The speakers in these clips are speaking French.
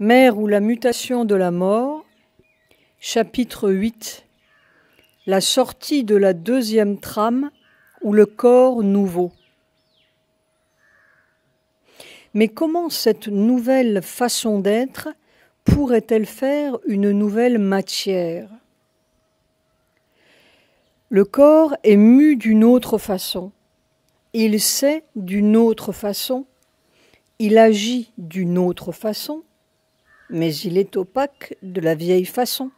Mère ou la mutation de la mort, chapitre 8 La sortie de la deuxième trame ou le corps nouveau. Mais comment cette nouvelle façon d'être pourrait-elle faire une nouvelle matière Le corps est mu d'une autre façon, il sait d'une autre façon, il agit d'une autre façon, mais il est opaque de la vieille façon.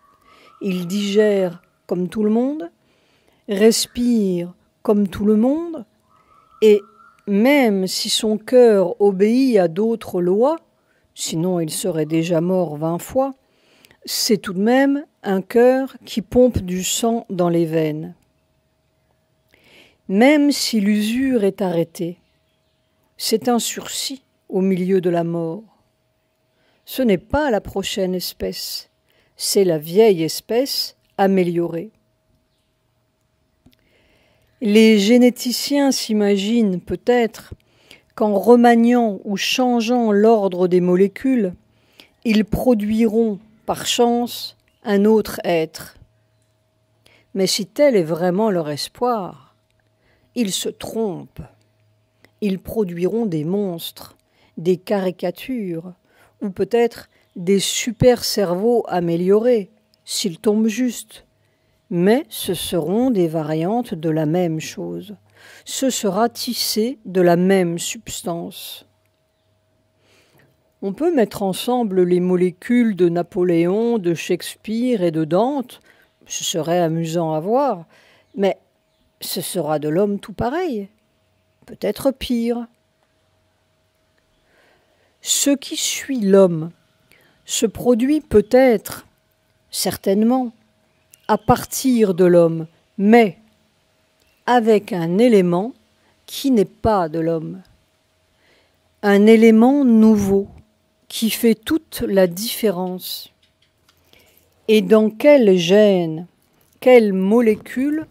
Il digère comme tout le monde, respire comme tout le monde, et même si son cœur obéit à d'autres lois, sinon il serait déjà mort vingt fois, c'est tout de même un cœur qui pompe du sang dans les veines. Même si l'usure est arrêtée, c'est un sursis au milieu de la mort ce n'est pas la prochaine espèce, c'est la vieille espèce améliorée. Les généticiens s'imaginent peut-être qu'en remaniant ou changeant l'ordre des molécules, ils produiront par chance un autre être. Mais si tel est vraiment leur espoir, ils se trompent. Ils produiront des monstres, des caricatures, peut-être des super cerveaux améliorés, s'ils tombent juste. Mais ce seront des variantes de la même chose. Ce sera tissé de la même substance. On peut mettre ensemble les molécules de Napoléon, de Shakespeare et de Dante, ce serait amusant à voir, mais ce sera de l'homme tout pareil, peut-être pire. Ce qui suit l'homme se produit peut-être, certainement, à partir de l'homme, mais avec un élément qui n'est pas de l'homme. Un élément nouveau qui fait toute la différence. Et dans quel gène, quelle molécules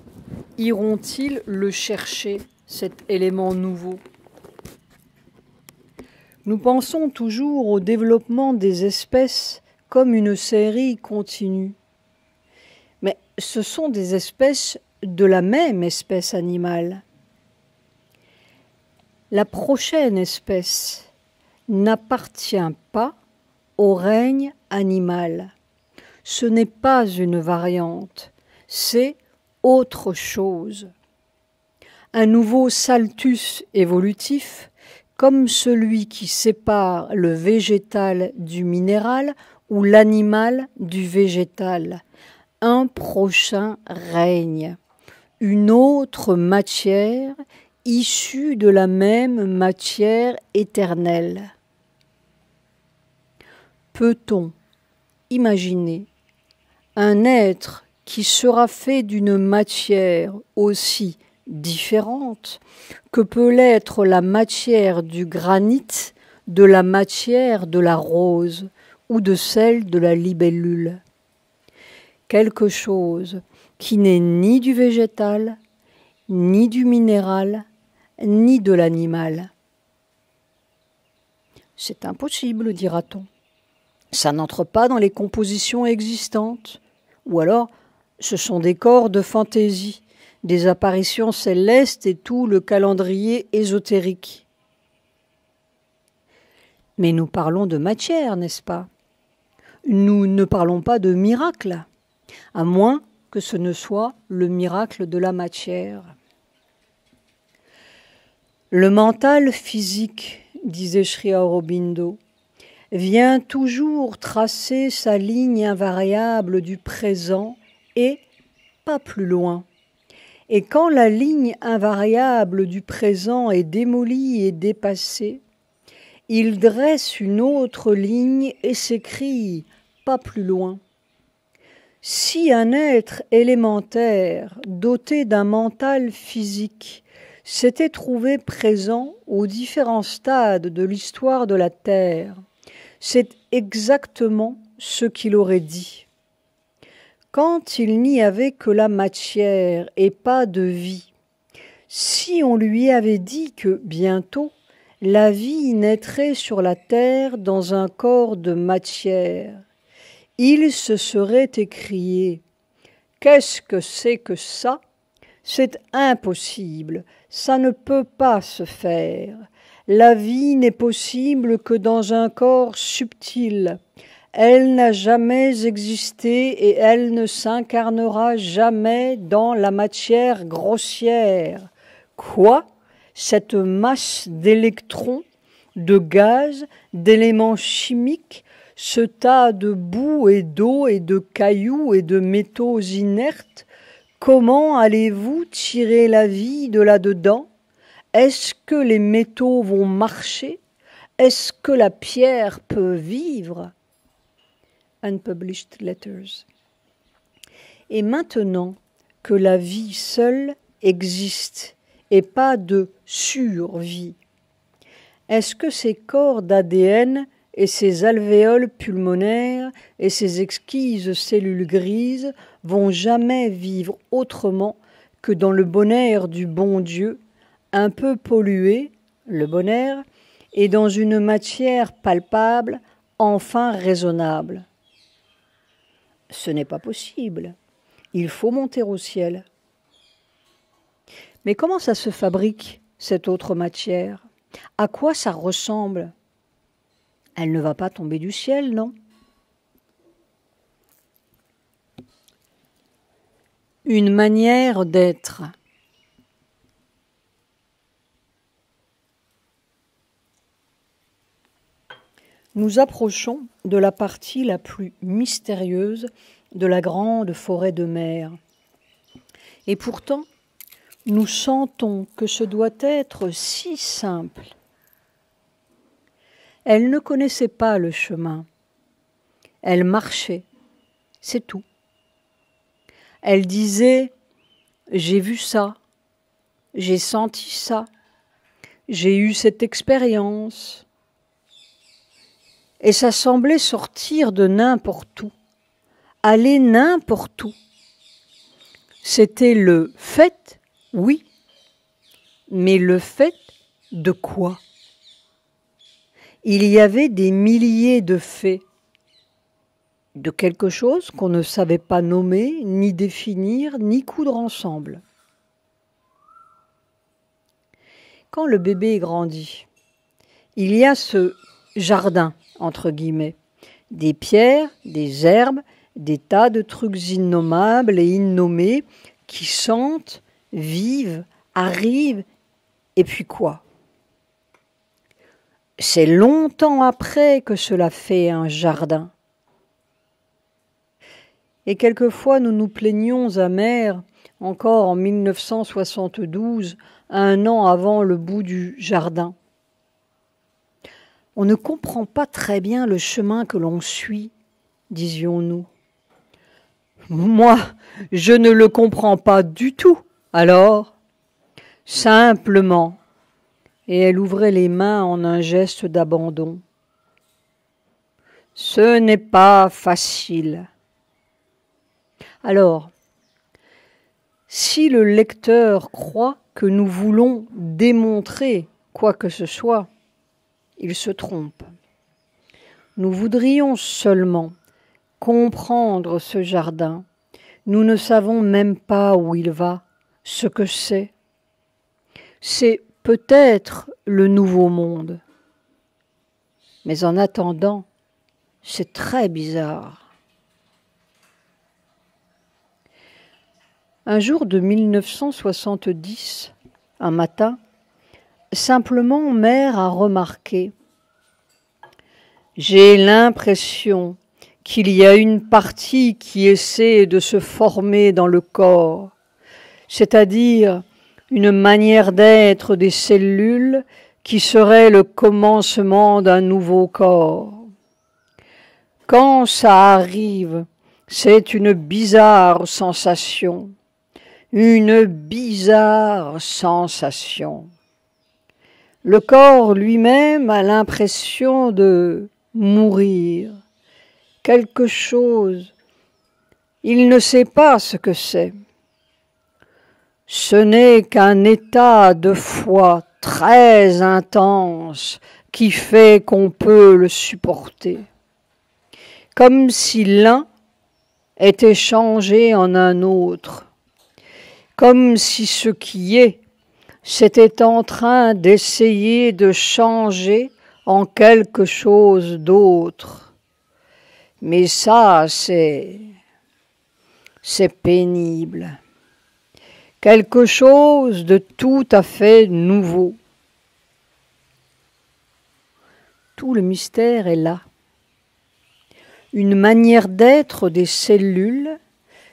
iront-ils le chercher, cet élément nouveau nous pensons toujours au développement des espèces comme une série continue. Mais ce sont des espèces de la même espèce animale. La prochaine espèce n'appartient pas au règne animal. Ce n'est pas une variante, c'est autre chose. Un nouveau saltus évolutif comme celui qui sépare le végétal du minéral ou l'animal du végétal. Un prochain règne, une autre matière issue de la même matière éternelle. Peut-on imaginer un être qui sera fait d'une matière aussi différente que peut l'être la matière du granit de la matière de la rose ou de celle de la libellule. Quelque chose qui n'est ni du végétal, ni du minéral, ni de l'animal. C'est impossible, dira-t-on. Ça n'entre pas dans les compositions existantes, ou alors ce sont des corps de fantaisie des apparitions célestes et tout le calendrier ésotérique. Mais nous parlons de matière, n'est-ce pas Nous ne parlons pas de miracle, à moins que ce ne soit le miracle de la matière. Le mental physique, disait Sri Aurobindo, vient toujours tracer sa ligne invariable du présent et pas plus loin. Et quand la ligne invariable du présent est démolie et dépassée, il dresse une autre ligne et s'écrit pas plus loin. Si un être élémentaire, doté d'un mental physique, s'était trouvé présent aux différents stades de l'histoire de la Terre, c'est exactement ce qu'il aurait dit quand il n'y avait que la matière et pas de vie. Si on lui avait dit que bientôt la vie naîtrait sur la terre dans un corps de matière, il se serait écrié Qu'est-ce que c'est que ça C'est impossible, ça ne peut pas se faire. La vie n'est possible que dans un corps subtil, elle n'a jamais existé et elle ne s'incarnera jamais dans la matière grossière. Quoi Cette masse d'électrons, de gaz, d'éléments chimiques, ce tas de boue et d'eau et de cailloux et de métaux inertes, comment allez-vous tirer la vie de là-dedans Est-ce que les métaux vont marcher Est-ce que la pierre peut vivre Unpublished Letters. Et maintenant que la vie seule existe et pas de survie, est-ce que ces corps d'ADN et ces alvéoles pulmonaires et ces exquises cellules grises vont jamais vivre autrement que dans le bonheur du bon Dieu, un peu pollué, le bonheur, et dans une matière palpable, enfin raisonnable. Ce n'est pas possible. Il faut monter au ciel. Mais comment ça se fabrique, cette autre matière À quoi ça ressemble Elle ne va pas tomber du ciel, non Une manière d'être. Nous approchons de la partie la plus mystérieuse de la grande forêt de mer. Et pourtant, nous sentons que ce doit être si simple. Elle ne connaissait pas le chemin. Elle marchait, c'est tout. Elle disait J'ai vu ça, j'ai senti ça, j'ai eu cette expérience et ça semblait sortir de n'importe où, aller n'importe où. C'était le fait, oui, mais le fait de quoi Il y avait des milliers de faits, de quelque chose qu'on ne savait pas nommer, ni définir, ni coudre ensemble. Quand le bébé grandit, il y a ce jardin entre guillemets, des pierres, des herbes, des tas de trucs innommables et innommés qui sentent, vivent, arrivent, et puis quoi C'est longtemps après que cela fait un jardin. Et quelquefois nous nous plaignons amers, encore en 1972, un an avant le bout du jardin. On ne comprend pas très bien le chemin que l'on suit, disions-nous. Moi, je ne le comprends pas du tout. Alors, simplement. Et elle ouvrait les mains en un geste d'abandon. Ce n'est pas facile. Alors, si le lecteur croit que nous voulons démontrer quoi que ce soit, il se trompe. Nous voudrions seulement comprendre ce jardin. Nous ne savons même pas où il va, ce que c'est. C'est peut-être le nouveau monde. Mais en attendant, c'est très bizarre. Un jour de 1970, un matin, simplement mère a remarqué. J'ai l'impression qu'il y a une partie qui essaie de se former dans le corps, c'est-à-dire une manière d'être des cellules qui serait le commencement d'un nouveau corps. Quand ça arrive, c'est une bizarre sensation, une bizarre sensation. Le corps lui-même a l'impression de mourir. Quelque chose. Il ne sait pas ce que c'est. Ce n'est qu'un état de foi très intense qui fait qu'on peut le supporter. Comme si l'un était changé en un autre. Comme si ce qui est c'était en train d'essayer de changer en quelque chose d'autre. Mais ça, c'est, c'est pénible. Quelque chose de tout à fait nouveau. Tout le mystère est là. Une manière d'être des cellules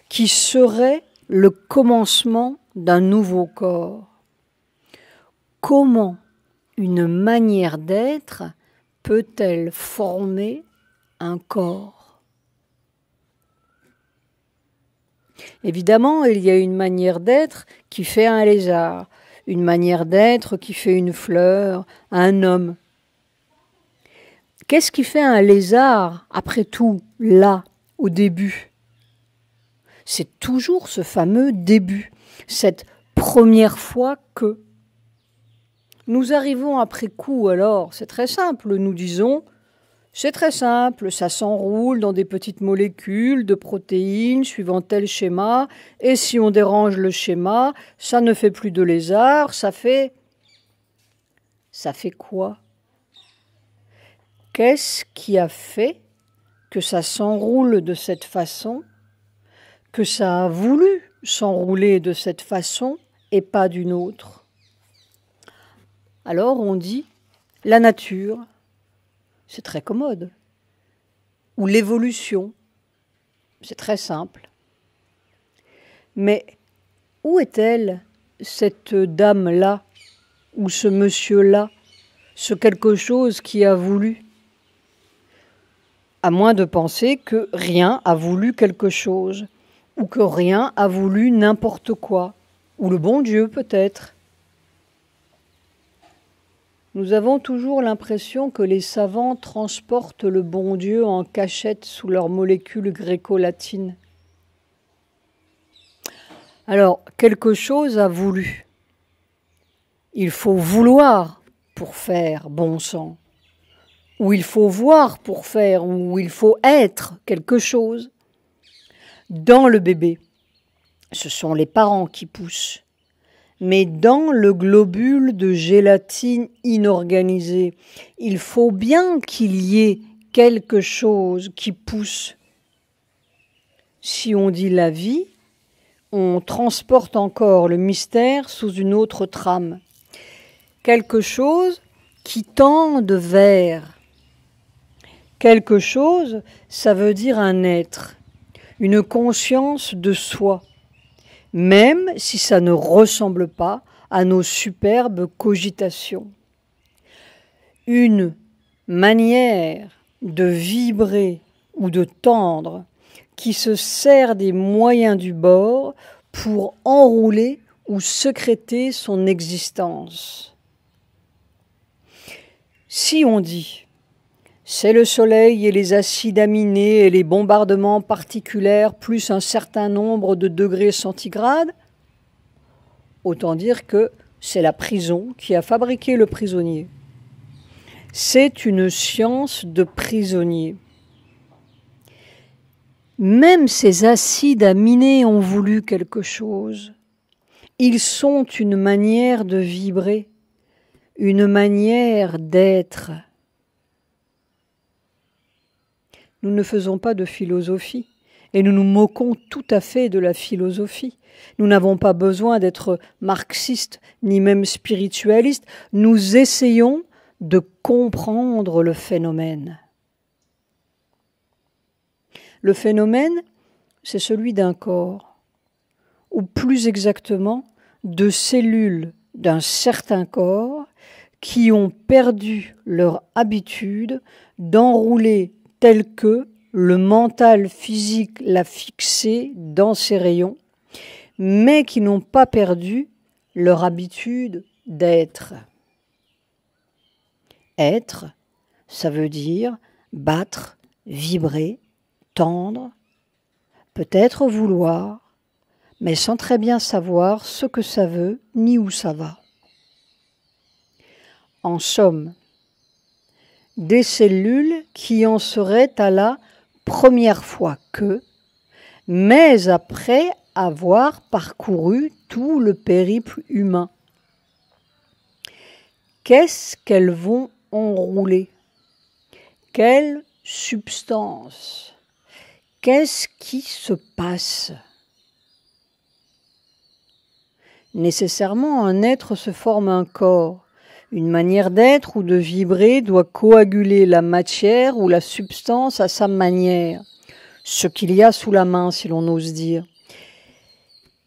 qui serait le commencement d'un nouveau corps comment une manière d'être peut-elle former un corps Évidemment, il y a une manière d'être qui fait un lézard, une manière d'être qui fait une fleur, un homme. Qu'est-ce qui fait un lézard, après tout, là, au début C'est toujours ce fameux début, cette première fois que... Nous arrivons après coup alors, c'est très simple, nous disons, c'est très simple, ça s'enroule dans des petites molécules de protéines suivant tel schéma, et si on dérange le schéma, ça ne fait plus de lézard, ça fait... Ça fait quoi Qu'est-ce qui a fait que ça s'enroule de cette façon, que ça a voulu s'enrouler de cette façon et pas d'une autre alors on dit la nature, c'est très commode. Ou l'évolution, c'est très simple. Mais où est-elle, cette dame-là, ou ce monsieur-là, ce quelque chose qui a voulu À moins de penser que rien a voulu quelque chose, ou que rien a voulu n'importe quoi, ou le bon Dieu peut-être. Nous avons toujours l'impression que les savants transportent le bon Dieu en cachette sous leurs molécules gréco-latines. Alors, quelque chose a voulu. Il faut vouloir pour faire bon sang, ou il faut voir pour faire, ou il faut être quelque chose dans le bébé. Ce sont les parents qui poussent mais dans le globule de gélatine inorganisée. Il faut bien qu'il y ait quelque chose qui pousse. Si on dit la vie, on transporte encore le mystère sous une autre trame. Quelque chose qui tend vers. Quelque chose, ça veut dire un être, une conscience de soi même si ça ne ressemble pas à nos superbes cogitations. Une manière de vibrer ou de tendre qui se sert des moyens du bord pour enrouler ou secréter son existence. Si on dit c'est le soleil et les acides aminés et les bombardements particulaires plus un certain nombre de degrés centigrades. Autant dire que c'est la prison qui a fabriqué le prisonnier. C'est une science de prisonnier. Même ces acides aminés ont voulu quelque chose. Ils sont une manière de vibrer, une manière d'être. Nous ne faisons pas de philosophie et nous nous moquons tout à fait de la philosophie. Nous n'avons pas besoin d'être marxistes ni même spiritualistes. Nous essayons de comprendre le phénomène. Le phénomène, c'est celui d'un corps, ou plus exactement de cellules d'un certain corps qui ont perdu leur habitude d'enrouler tel que le mental physique l'a fixé dans ses rayons, mais qui n'ont pas perdu leur habitude d'être. Être, ça veut dire battre, vibrer, tendre, peut-être vouloir, mais sans très bien savoir ce que ça veut ni où ça va. En somme, des cellules qui en seraient à la première fois que, mais après avoir parcouru tout le périple humain. Qu'est-ce qu'elles vont enrouler Quelle substance Qu'est-ce qui se passe Nécessairement, un être se forme un corps. Une manière d'être ou de vibrer doit coaguler la matière ou la substance à sa manière, ce qu'il y a sous la main si l'on ose dire.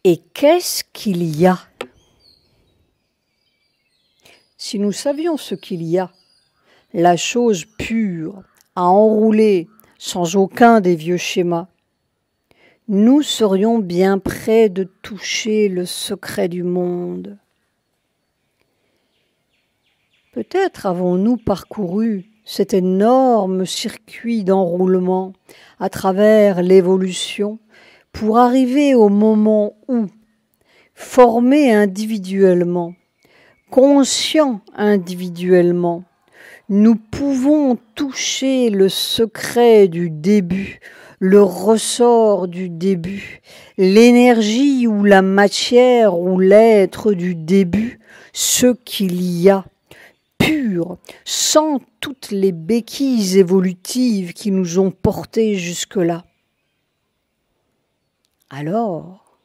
Et qu'est-ce qu'il y a Si nous savions ce qu'il y a, la chose pure, à enrouler sans aucun des vieux schémas, nous serions bien près de toucher le secret du monde. Peut-être avons-nous parcouru cet énorme circuit d'enroulement à travers l'évolution pour arriver au moment où, formés individuellement, conscients individuellement, nous pouvons toucher le secret du début, le ressort du début, l'énergie ou la matière ou l'être du début, ce qu'il y a sans toutes les béquilles évolutives qui nous ont portés jusque-là. Alors,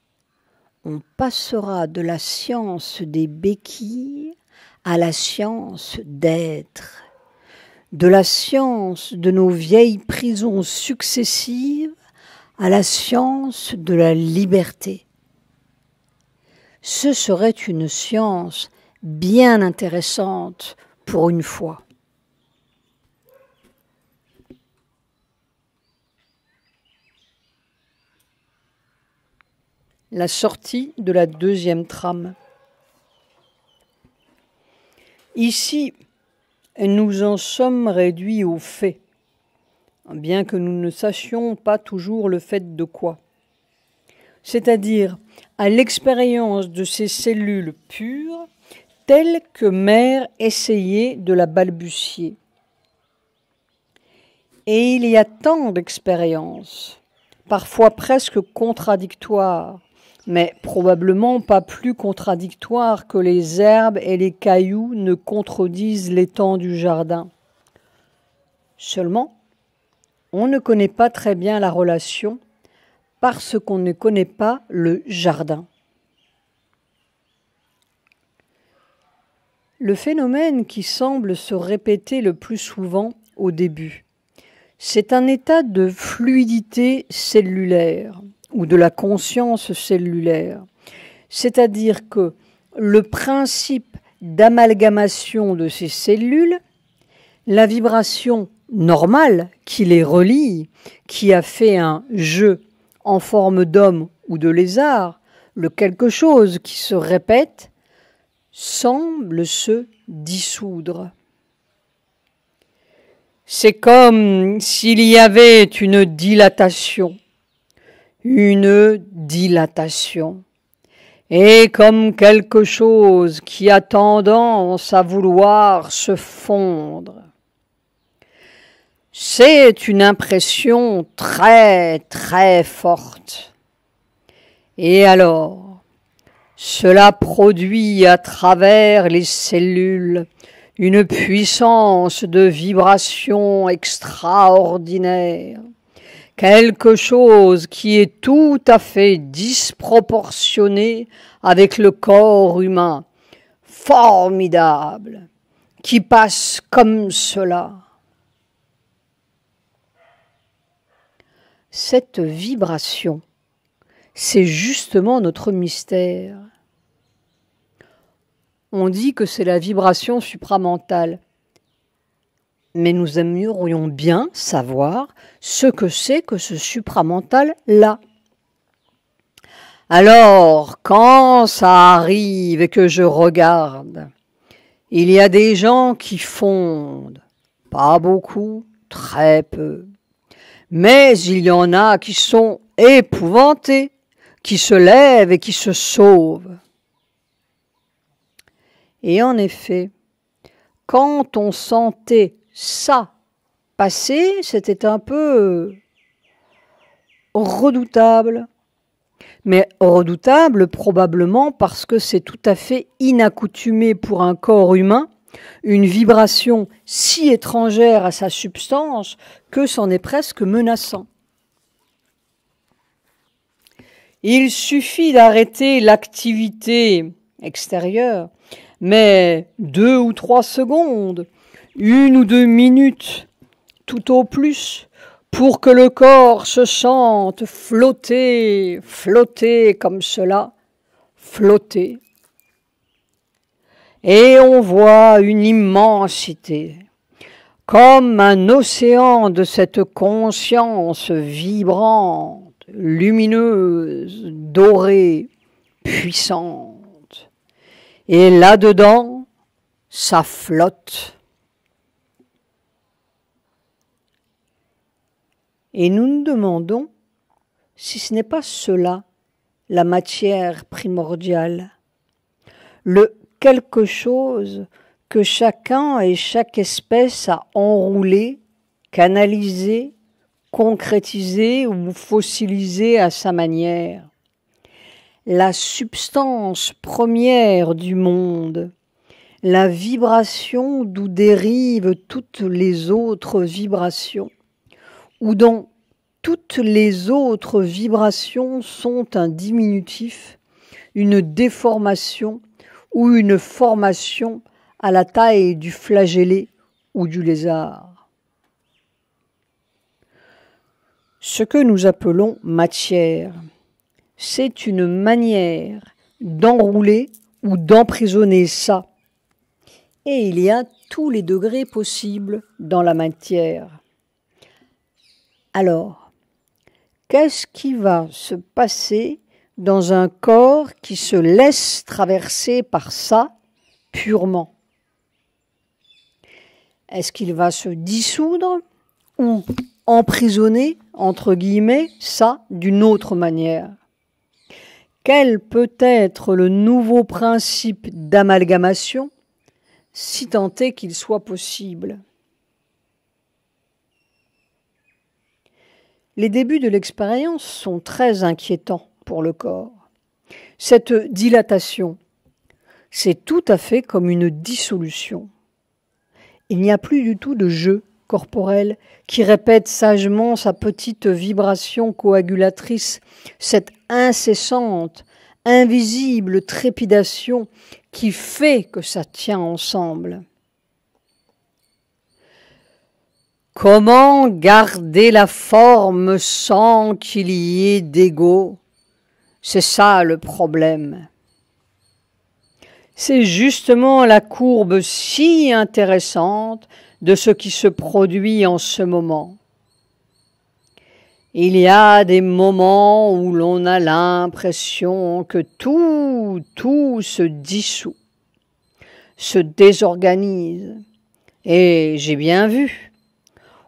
on passera de la science des béquilles à la science d'être, de la science de nos vieilles prisons successives à la science de la liberté. Ce serait une science bien intéressante pour une fois. La sortie de la deuxième trame. Ici, nous en sommes réduits au fait, bien que nous ne sachions pas toujours le fait de quoi. C'est-à-dire à l'expérience de ces cellules pures telle que mère essayait de la balbutier. Et il y a tant d'expériences, parfois presque contradictoires, mais probablement pas plus contradictoires que les herbes et les cailloux ne contredisent temps du jardin. Seulement, on ne connaît pas très bien la relation parce qu'on ne connaît pas le jardin. le phénomène qui semble se répéter le plus souvent au début. C'est un état de fluidité cellulaire ou de la conscience cellulaire, c'est-à-dire que le principe d'amalgamation de ces cellules, la vibration normale qui les relie, qui a fait un jeu en forme d'homme ou de lézard, le quelque chose qui se répète, semble se dissoudre. C'est comme s'il y avait une dilatation, une dilatation, et comme quelque chose qui a tendance à vouloir se fondre. C'est une impression très très forte. Et alors, cela produit à travers les cellules une puissance de vibration extraordinaire, quelque chose qui est tout à fait disproportionné avec le corps humain, formidable, qui passe comme cela. Cette vibration, c'est justement notre mystère on dit que c'est la vibration supramentale. Mais nous aimerions bien savoir ce que c'est que ce supramental-là. Alors, quand ça arrive et que je regarde, il y a des gens qui fondent, pas beaucoup, très peu, mais il y en a qui sont épouvantés, qui se lèvent et qui se sauvent. Et en effet, quand on sentait ça passer, c'était un peu euh, redoutable. Mais redoutable probablement parce que c'est tout à fait inaccoutumé pour un corps humain, une vibration si étrangère à sa substance que c'en est presque menaçant. Il suffit d'arrêter l'activité extérieure mais deux ou trois secondes, une ou deux minutes, tout au plus, pour que le corps se sente flotter, flotter comme cela, flotter. Et on voit une immensité, comme un océan de cette conscience vibrante, lumineuse, dorée, puissante. Et là-dedans, ça flotte. Et nous nous demandons si ce n'est pas cela la matière primordiale, le quelque chose que chacun et chaque espèce a enroulé, canalisé, concrétisé ou fossilisé à sa manière la substance première du monde, la vibration d'où dérivent toutes les autres vibrations, ou dont toutes les autres vibrations sont un diminutif, une déformation ou une formation à la taille du flagellé ou du lézard. Ce que nous appelons matière c'est une manière d'enrouler ou d'emprisonner ça. Et il y a tous les degrés possibles dans la matière. Alors, qu'est-ce qui va se passer dans un corps qui se laisse traverser par ça purement Est-ce qu'il va se dissoudre ou emprisonner, entre guillemets, ça d'une autre manière quel peut être le nouveau principe d'amalgamation, si tant est qu'il soit possible Les débuts de l'expérience sont très inquiétants pour le corps. Cette dilatation, c'est tout à fait comme une dissolution. Il n'y a plus du tout de jeu qui répète sagement sa petite vibration coagulatrice, cette incessante, invisible trépidation qui fait que ça tient ensemble. Comment garder la forme sans qu'il y ait d'ego C'est ça le problème. C'est justement la courbe si intéressante de ce qui se produit en ce moment. Il y a des moments où l'on a l'impression que tout, tout se dissout, se désorganise. Et j'ai bien vu,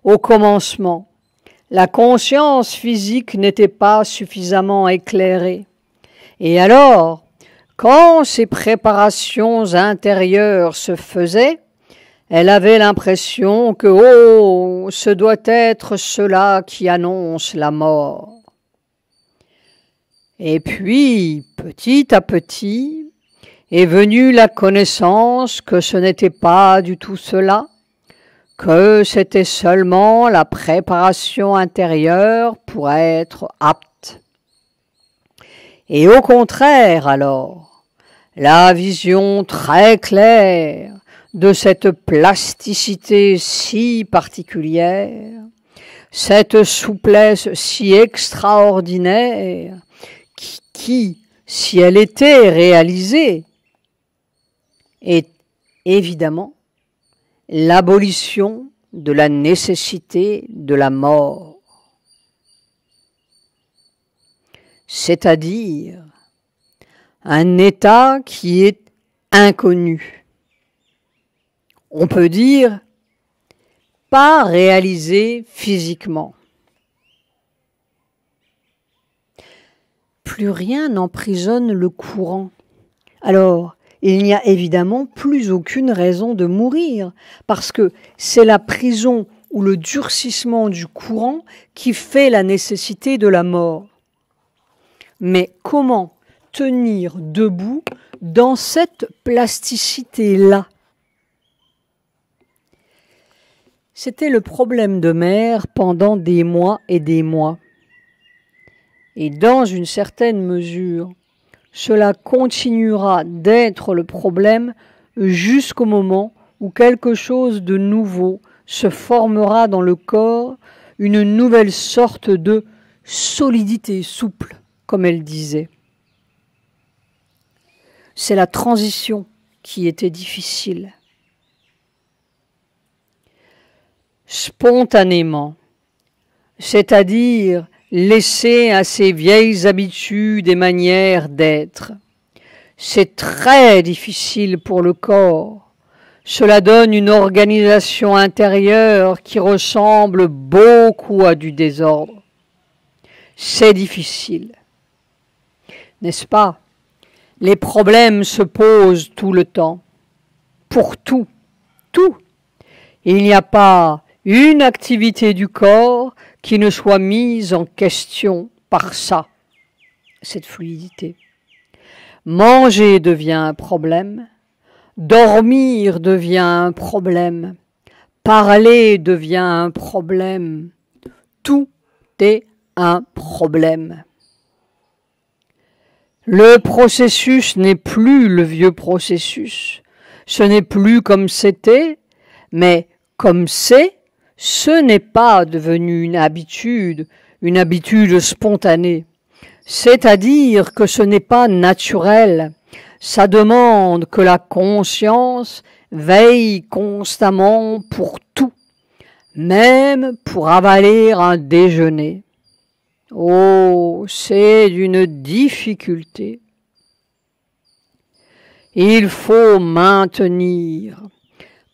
au commencement, la conscience physique n'était pas suffisamment éclairée. Et alors, quand ces préparations intérieures se faisaient, elle avait l'impression que oh, ce doit être cela qui annonce la mort. Et puis, petit à petit, est venue la connaissance que ce n'était pas du tout cela, que c'était seulement la préparation intérieure pour être apte. Et au contraire, alors, la vision très claire de cette plasticité si particulière, cette souplesse si extraordinaire, qui, si elle était réalisée, est évidemment l'abolition de la nécessité de la mort, c'est-à-dire un état qui est inconnu on peut dire, pas réalisé physiquement. Plus rien n'emprisonne le courant. Alors, il n'y a évidemment plus aucune raison de mourir, parce que c'est la prison ou le durcissement du courant qui fait la nécessité de la mort. Mais comment tenir debout dans cette plasticité-là C'était le problème de mer pendant des mois et des mois. Et dans une certaine mesure, cela continuera d'être le problème jusqu'au moment où quelque chose de nouveau se formera dans le corps, une nouvelle sorte de solidité souple, comme elle disait. C'est la transition qui était difficile. spontanément, c'est-à-dire laisser à ses vieilles habitudes et manières d'être. C'est très difficile pour le corps. Cela donne une organisation intérieure qui ressemble beaucoup à du désordre. C'est difficile. N'est-ce pas Les problèmes se posent tout le temps. Pour tout. Tout. Il n'y a pas une activité du corps qui ne soit mise en question par ça, cette fluidité. Manger devient un problème, dormir devient un problème, parler devient un problème, tout est un problème. Le processus n'est plus le vieux processus, ce n'est plus comme c'était, mais comme c'est, ce n'est pas devenu une habitude, une habitude spontanée. C'est-à-dire que ce n'est pas naturel. Ça demande que la conscience veille constamment pour tout, même pour avaler un déjeuner. Oh, c'est d'une difficulté. Il faut maintenir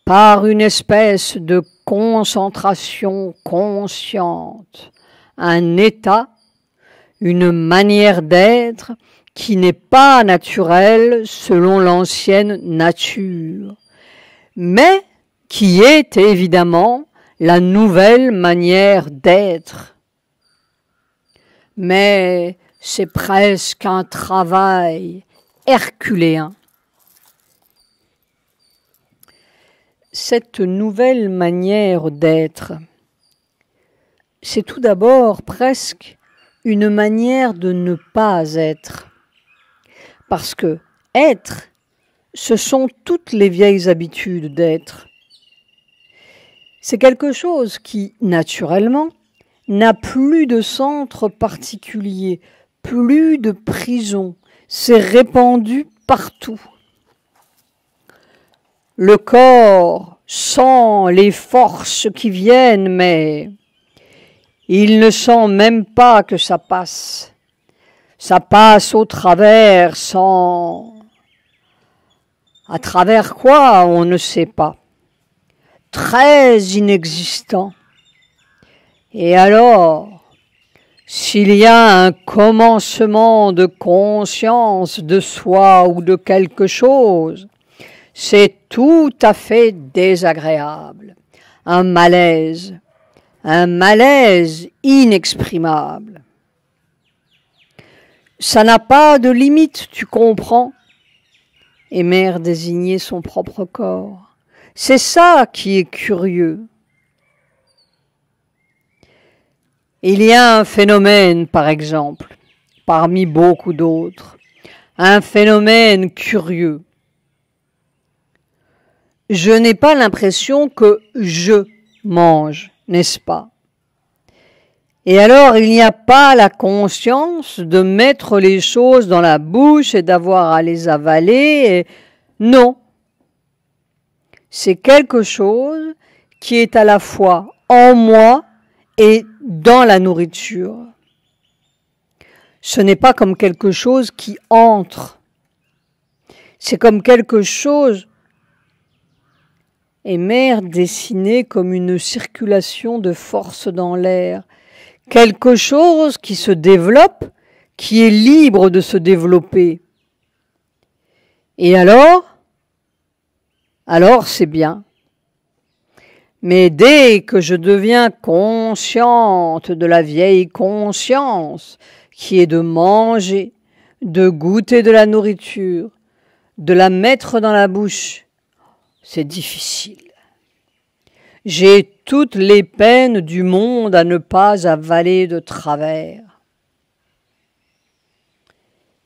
par une espèce de concentration consciente, un état, une manière d'être qui n'est pas naturelle selon l'ancienne nature, mais qui est évidemment la nouvelle manière d'être. Mais c'est presque un travail herculéen cette nouvelle manière d'être. C'est tout d'abord presque une manière de ne pas être. Parce que être, ce sont toutes les vieilles habitudes d'être. C'est quelque chose qui, naturellement, n'a plus de centre particulier, plus de prison, c'est répandu partout le corps sent les forces qui viennent, mais il ne sent même pas que ça passe. Ça passe au travers sans... À travers quoi, on ne sait pas. Très inexistant. Et alors, s'il y a un commencement de conscience de soi ou de quelque chose, c'est tout à fait désagréable. Un malaise, un malaise inexprimable. Ça n'a pas de limite, tu comprends Et mère désignait son propre corps. C'est ça qui est curieux. Il y a un phénomène, par exemple, parmi beaucoup d'autres, un phénomène curieux je n'ai pas l'impression que je mange, n'est-ce pas Et alors il n'y a pas la conscience de mettre les choses dans la bouche et d'avoir à les avaler. Non. C'est quelque chose qui est à la fois en moi et dans la nourriture. Ce n'est pas comme quelque chose qui entre. C'est comme quelque chose et mer dessinée comme une circulation de force dans l'air, quelque chose qui se développe, qui est libre de se développer. Et alors Alors c'est bien. Mais dès que je deviens consciente de la vieille conscience qui est de manger, de goûter de la nourriture, de la mettre dans la bouche, c'est difficile. J'ai toutes les peines du monde à ne pas avaler de travers.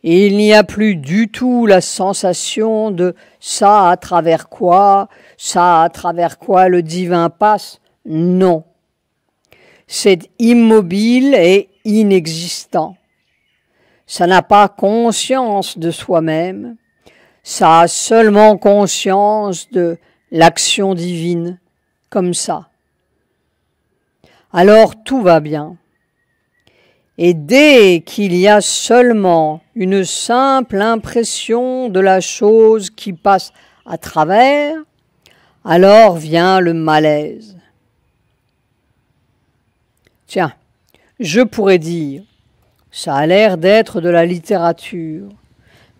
Et il n'y a plus du tout la sensation de ça à travers quoi, ça à travers quoi le divin passe. Non. C'est immobile et inexistant. Ça n'a pas conscience de soi-même ça a seulement conscience de l'action divine, comme ça. Alors tout va bien. Et dès qu'il y a seulement une simple impression de la chose qui passe à travers, alors vient le malaise. Tiens, je pourrais dire, ça a l'air d'être de la littérature,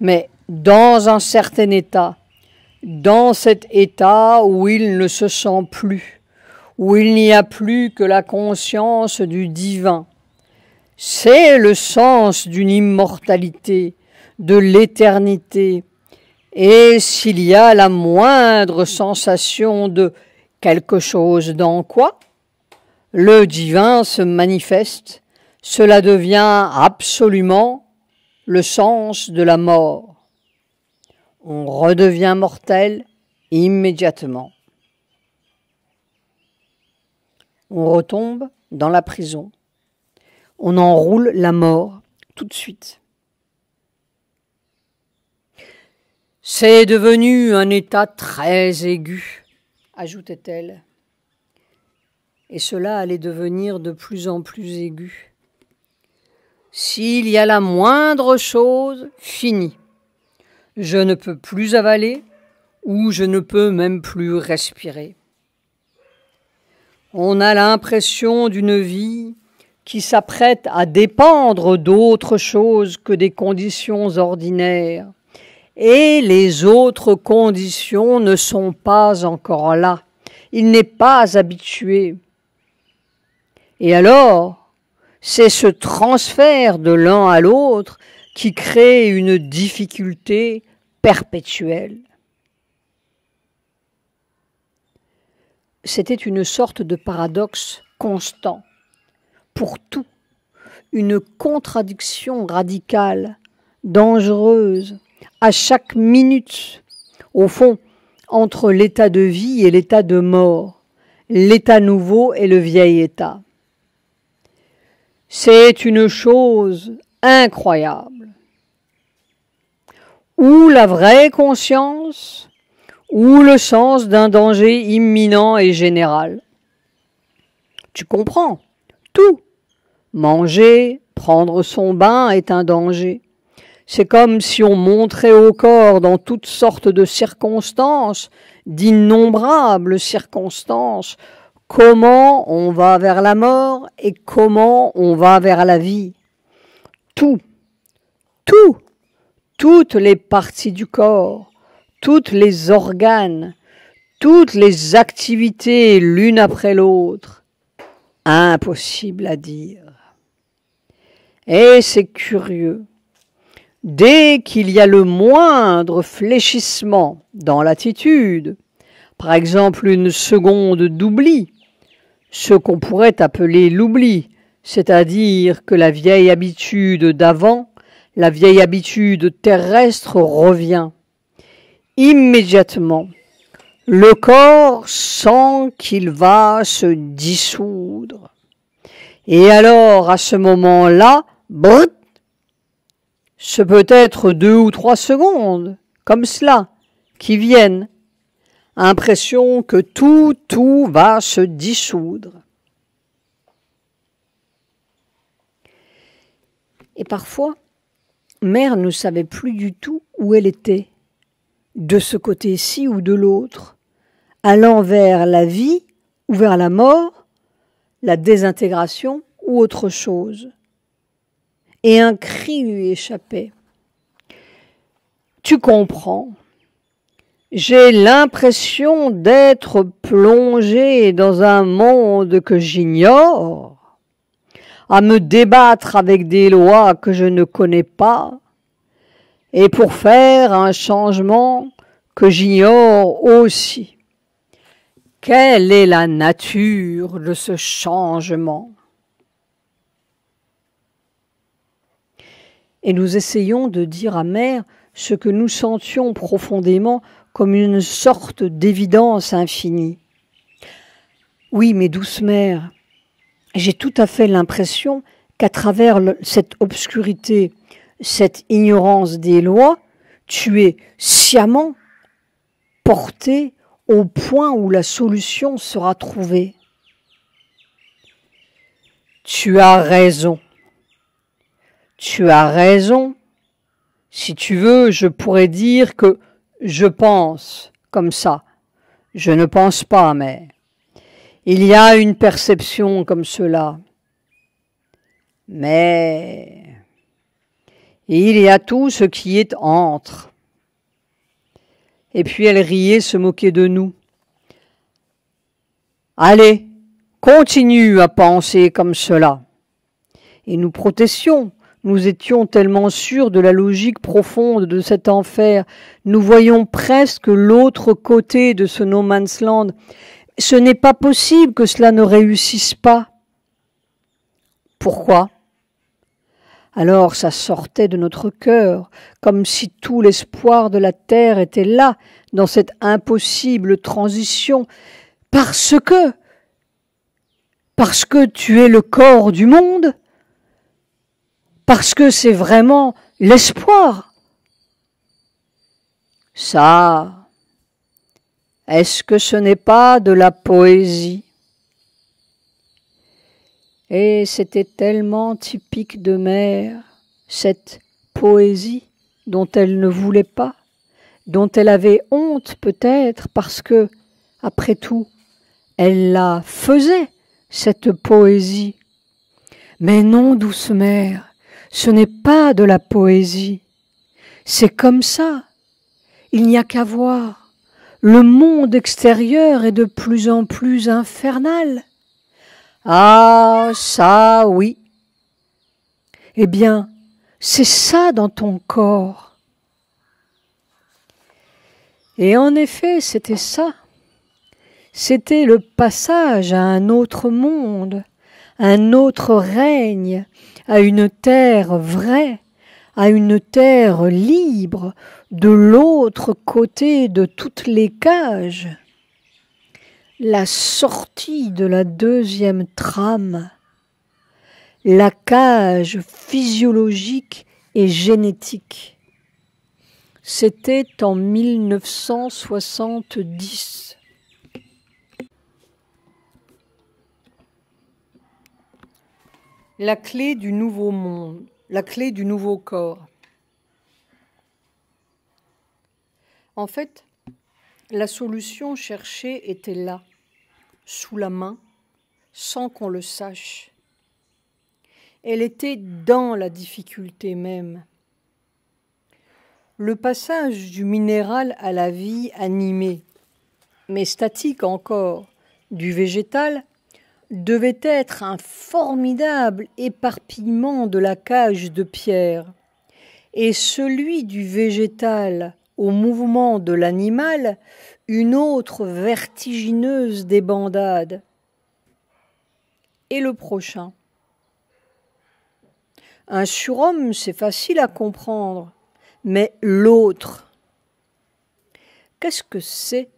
mais dans un certain état, dans cet état où il ne se sent plus, où il n'y a plus que la conscience du divin. C'est le sens d'une immortalité, de l'éternité. Et s'il y a la moindre sensation de quelque chose dans quoi, le divin se manifeste. Cela devient absolument le sens de la mort on redevient mortel immédiatement. On retombe dans la prison. On enroule la mort tout de suite. C'est devenu un état très aigu, ajoutait-elle. Et cela allait devenir de plus en plus aigu. S'il y a la moindre chose, fini je ne peux plus avaler ou je ne peux même plus respirer. On a l'impression d'une vie qui s'apprête à dépendre d'autre chose que des conditions ordinaires, et les autres conditions ne sont pas encore là. Il n'est pas habitué. Et alors, c'est ce transfert de l'un à l'autre qui crée une difficulté perpétuelle. C'était une sorte de paradoxe constant, pour tout, une contradiction radicale, dangereuse, à chaque minute, au fond, entre l'état de vie et l'état de mort, l'état nouveau et le vieil état. C'est une chose incroyable ou la vraie conscience, ou le sens d'un danger imminent et général. Tu comprends, tout. Manger, prendre son bain est un danger. C'est comme si on montrait au corps dans toutes sortes de circonstances, d'innombrables circonstances, comment on va vers la mort et comment on va vers la vie. Tout, tout toutes les parties du corps, toutes les organes, toutes les activités l'une après l'autre. Impossible à dire. Et c'est curieux. Dès qu'il y a le moindre fléchissement dans l'attitude, par exemple une seconde d'oubli, ce qu'on pourrait appeler l'oubli, c'est-à-dire que la vieille habitude d'avant la vieille habitude terrestre revient. Immédiatement, le corps sent qu'il va se dissoudre. Et alors, à ce moment-là, ce peut être deux ou trois secondes, comme cela, qui viennent. Impression que tout, tout va se dissoudre. Et parfois, mère ne savait plus du tout où elle était, de ce côté-ci ou de l'autre, allant vers la vie ou vers la mort, la désintégration ou autre chose. Et un cri lui échappait. Tu comprends. J'ai l'impression d'être plongée dans un monde que j'ignore à me débattre avec des lois que je ne connais pas, et pour faire un changement que j'ignore aussi. Quelle est la nature de ce changement Et nous essayons de dire à Mère ce que nous sentions profondément comme une sorte d'évidence infinie. Oui, mes douces mères, j'ai tout à fait l'impression qu'à travers cette obscurité, cette ignorance des lois, tu es sciemment porté au point où la solution sera trouvée. Tu as raison. Tu as raison. Si tu veux, je pourrais dire que je pense comme ça. Je ne pense pas, mais il y a une perception comme cela. Mais il y a tout ce qui est entre. Et puis elle riait, se moquait de nous. Allez, continue à penser comme cela. Et nous protestions. Nous étions tellement sûrs de la logique profonde de cet enfer. Nous voyons presque l'autre côté de ce no man's land ce n'est pas possible que cela ne réussisse pas. Pourquoi Alors ça sortait de notre cœur, comme si tout l'espoir de la terre était là, dans cette impossible transition, parce que, parce que tu es le corps du monde, parce que c'est vraiment l'espoir. Ça, est-ce que ce n'est pas de la poésie Et c'était tellement typique de mère, cette poésie dont elle ne voulait pas, dont elle avait honte peut-être parce que, après tout, elle la faisait, cette poésie. Mais non, douce mère, ce n'est pas de la poésie. C'est comme ça. Il n'y a qu'à voir. Le monde extérieur est de plus en plus infernal. Ah, ça oui. Eh bien, c'est ça dans ton corps. Et en effet, c'était ça. C'était le passage à un autre monde, un autre règne, à une terre vraie, à une terre libre, de l'autre côté de toutes les cages, la sortie de la deuxième trame, la cage physiologique et génétique. C'était en 1970. La clé du nouveau monde, la clé du nouveau corps. En fait, la solution cherchée était là, sous la main, sans qu'on le sache. Elle était dans la difficulté même. Le passage du minéral à la vie animée, mais statique encore, du végétal, devait être un formidable éparpillement de la cage de pierre, et celui du végétal au mouvement de l'animal une autre vertigineuse débandade. Et le prochain Un surhomme, c'est facile à comprendre, mais l'autre Qu'est-ce que c'est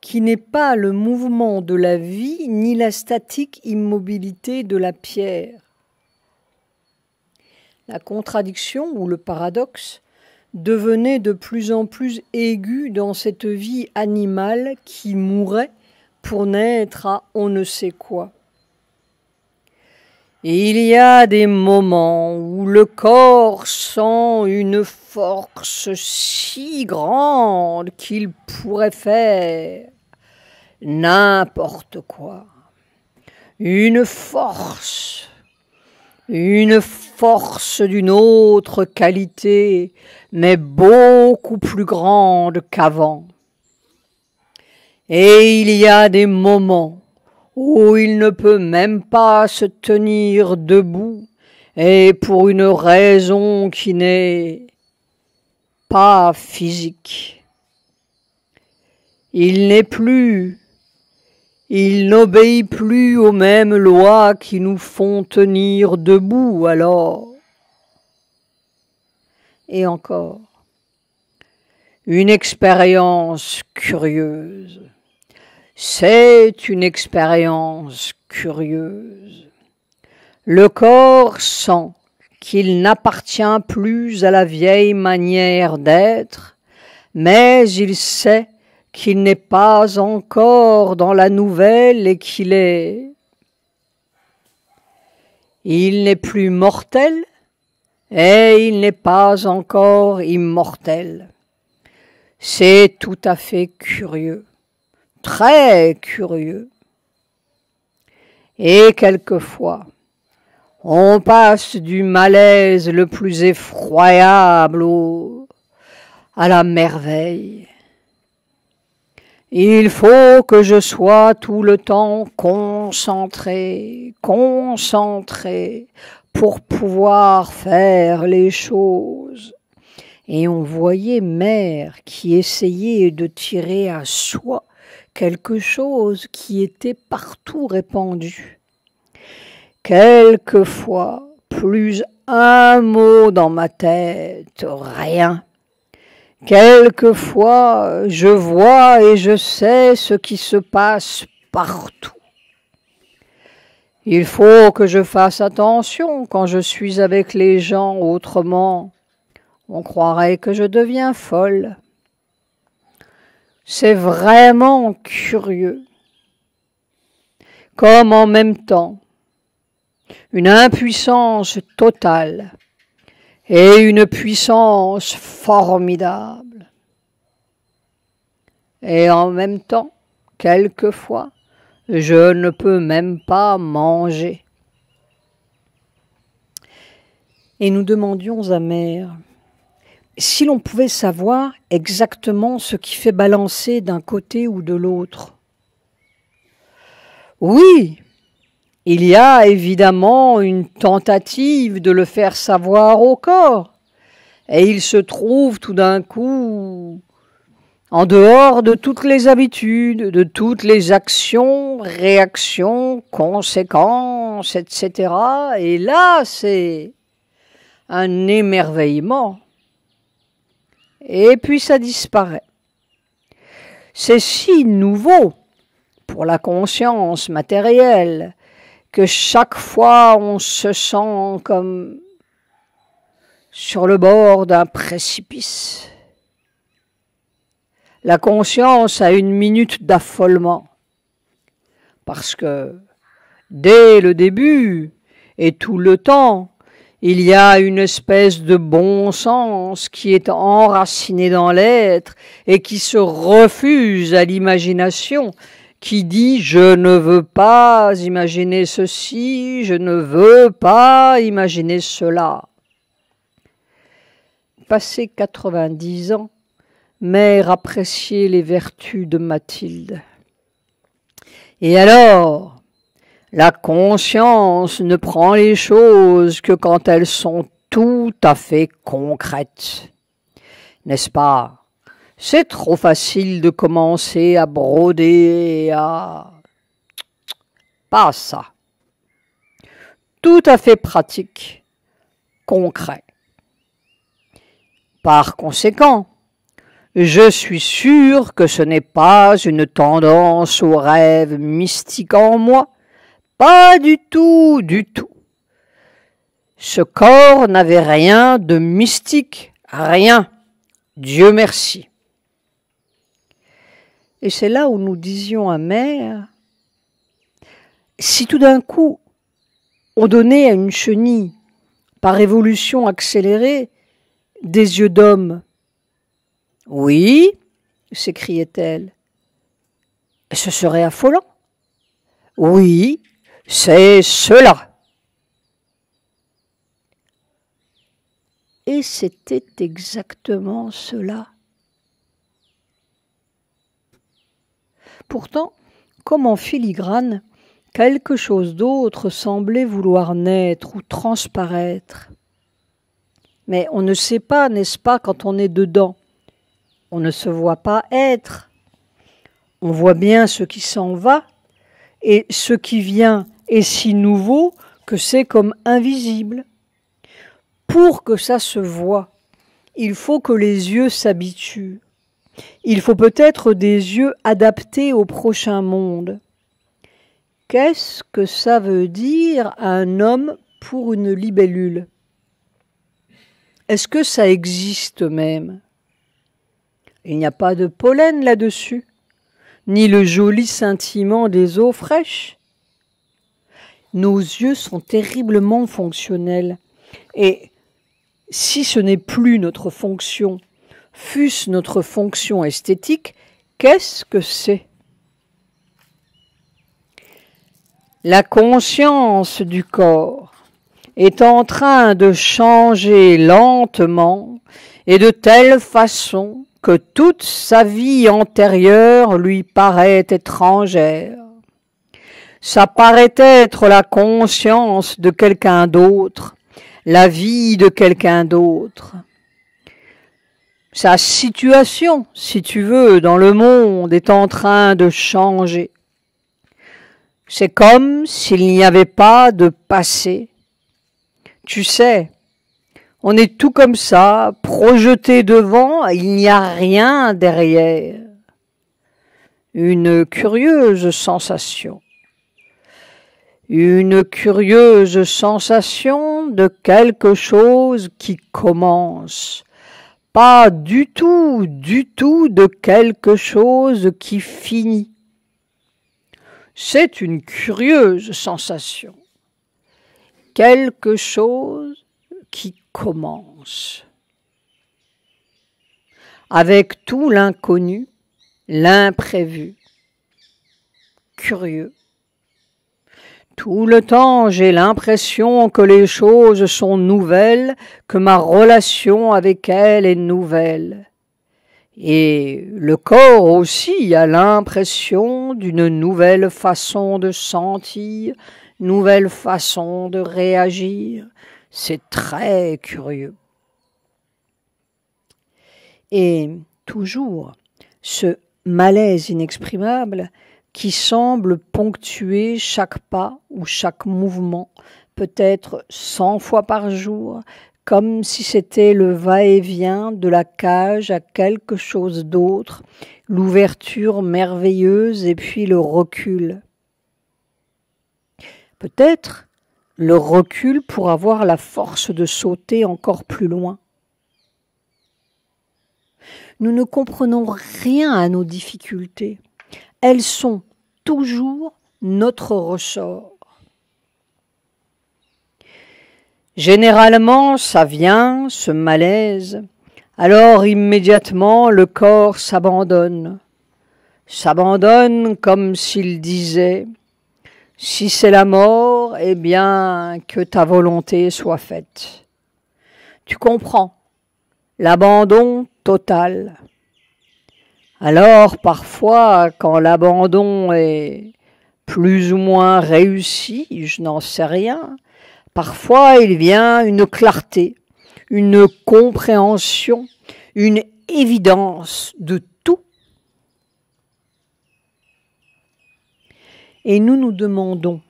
qui n'est pas le mouvement de la vie ni la statique immobilité de la pierre La contradiction ou le paradoxe devenait de plus en plus aiguë dans cette vie animale qui mourait pour naître à on ne sait quoi. Il y a des moments où le corps sent une force si grande qu'il pourrait faire n'importe quoi. Une force une force d'une autre qualité, mais beaucoup plus grande qu'avant. Et il y a des moments où il ne peut même pas se tenir debout, et pour une raison qui n'est pas physique. Il n'est plus il n'obéit plus aux mêmes lois qui nous font tenir debout alors. Et encore, une expérience curieuse. C'est une expérience curieuse. Le corps sent qu'il n'appartient plus à la vieille manière d'être, mais il sait qu'il n'est pas encore dans la nouvelle et qu'il est... Il n'est plus mortel et il n'est pas encore immortel. C'est tout à fait curieux, très curieux. Et quelquefois, on passe du malaise le plus effroyable à la merveille. Il faut que je sois tout le temps concentré, concentré, pour pouvoir faire les choses. Et on voyait mère qui essayait de tirer à soi quelque chose qui était partout répandu. Quelquefois, plus un mot dans ma tête, rien, Quelquefois, je vois et je sais ce qui se passe partout. Il faut que je fasse attention quand je suis avec les gens, autrement on croirait que je deviens folle. C'est vraiment curieux. Comme en même temps, une impuissance totale et une puissance formidable. Et en même temps, quelquefois, je ne peux même pas manger. Et nous demandions à Mère si l'on pouvait savoir exactement ce qui fait balancer d'un côté ou de l'autre. Oui, il y a évidemment une tentative de le faire savoir au corps, et il se trouve tout d'un coup en dehors de toutes les habitudes, de toutes les actions, réactions, conséquences, etc. Et là, c'est un émerveillement. Et puis ça disparaît. C'est si nouveau pour la conscience matérielle que chaque fois on se sent comme sur le bord d'un précipice. La conscience a une minute d'affolement, parce que dès le début et tout le temps, il y a une espèce de bon sens qui est enraciné dans l'être et qui se refuse à l'imagination qui dit je ne veux pas imaginer ceci, je ne veux pas imaginer cela. passer 90 ans, mère appréciait les vertus de Mathilde. Et alors, la conscience ne prend les choses que quand elles sont tout à fait concrètes. N'est-ce pas c'est trop facile de commencer à broder et à... Pas ça. Tout à fait pratique, concret. Par conséquent, je suis sûr que ce n'est pas une tendance au rêve mystique en moi, pas du tout, du tout. Ce corps n'avait rien de mystique, rien. Dieu merci. Et c'est là où nous disions à mère, si tout d'un coup on donnait à une chenille, par évolution accélérée, des yeux d'homme. Oui, s'écriait-elle. Ce serait affolant. Oui, c'est cela. Et c'était exactement cela. pourtant, comme en filigrane, quelque chose d'autre semblait vouloir naître ou transparaître. Mais on ne sait pas, n'est-ce pas, quand on est dedans. On ne se voit pas être. On voit bien ce qui s'en va, et ce qui vient est si nouveau que c'est comme invisible. Pour que ça se voie, il faut que les yeux s'habituent. Il faut peut-être des yeux adaptés au prochain monde. Qu'est-ce que ça veut dire un homme pour une libellule Est-ce que ça existe même Il n'y a pas de pollen là-dessus, ni le joli scintillement des eaux fraîches. Nos yeux sont terriblement fonctionnels, et si ce n'est plus notre fonction, fût-ce notre fonction esthétique, qu'est-ce que c'est La conscience du corps est en train de changer lentement et de telle façon que toute sa vie antérieure lui paraît étrangère. Ça paraît être la conscience de quelqu'un d'autre, la vie de quelqu'un d'autre sa situation, si tu veux, dans le monde est en train de changer. C'est comme s'il n'y avait pas de passé. Tu sais, on est tout comme ça, projeté devant, il n'y a rien derrière. Une curieuse sensation. Une curieuse sensation de quelque chose qui commence, pas du tout, du tout de quelque chose qui finit. C'est une curieuse sensation. Quelque chose qui commence. Avec tout l'inconnu, l'imprévu, curieux, tout le temps, j'ai l'impression que les choses sont nouvelles, que ma relation avec elles est nouvelle. Et le corps aussi a l'impression d'une nouvelle façon de sentir, nouvelle façon de réagir. C'est très curieux. Et toujours, ce malaise inexprimable, qui semble ponctuer chaque pas ou chaque mouvement, peut-être cent fois par jour, comme si c'était le va-et-vient de la cage à quelque chose d'autre, l'ouverture merveilleuse et puis le recul. Peut-être le recul pour avoir la force de sauter encore plus loin. Nous ne comprenons rien à nos difficultés. Elles sont toujours notre ressort. Généralement, ça vient, ce malaise, alors immédiatement le corps s'abandonne, s'abandonne comme s'il disait Si c'est la mort, eh bien que ta volonté soit faite. Tu comprends l'abandon total. Alors parfois, quand l'abandon est plus ou moins réussi, je n'en sais rien, parfois il vient une clarté, une compréhension, une évidence de tout. Et nous nous demandons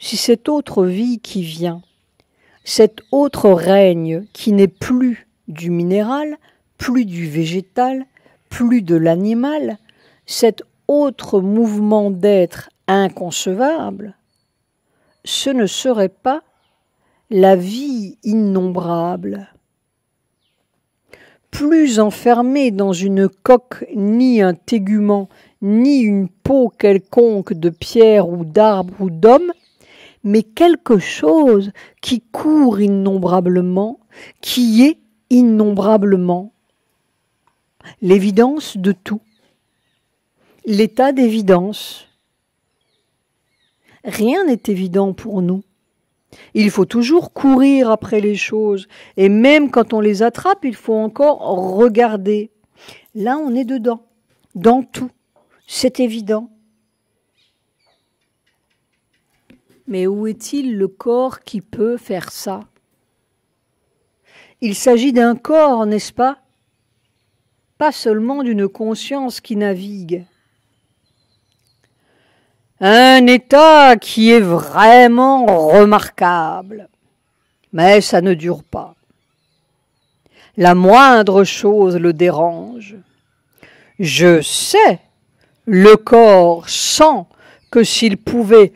si cette autre vie qui vient, cet autre règne qui n'est plus du minéral, plus du végétal, plus de l'animal, cet autre mouvement d'être inconcevable, ce ne serait pas la vie innombrable. Plus enfermée dans une coque, ni un tégument, ni une peau quelconque de pierre ou d'arbre ou d'homme, mais quelque chose qui court innombrablement, qui est innombrablement, l'évidence de tout, l'état d'évidence. Rien n'est évident pour nous. Il faut toujours courir après les choses, et même quand on les attrape, il faut encore regarder. Là, on est dedans, dans tout. C'est évident. Mais où est-il le corps qui peut faire ça Il s'agit d'un corps, n'est-ce pas pas seulement d'une conscience qui navigue. Un état qui est vraiment remarquable, mais ça ne dure pas. La moindre chose le dérange. Je sais, le corps sent que s'il pouvait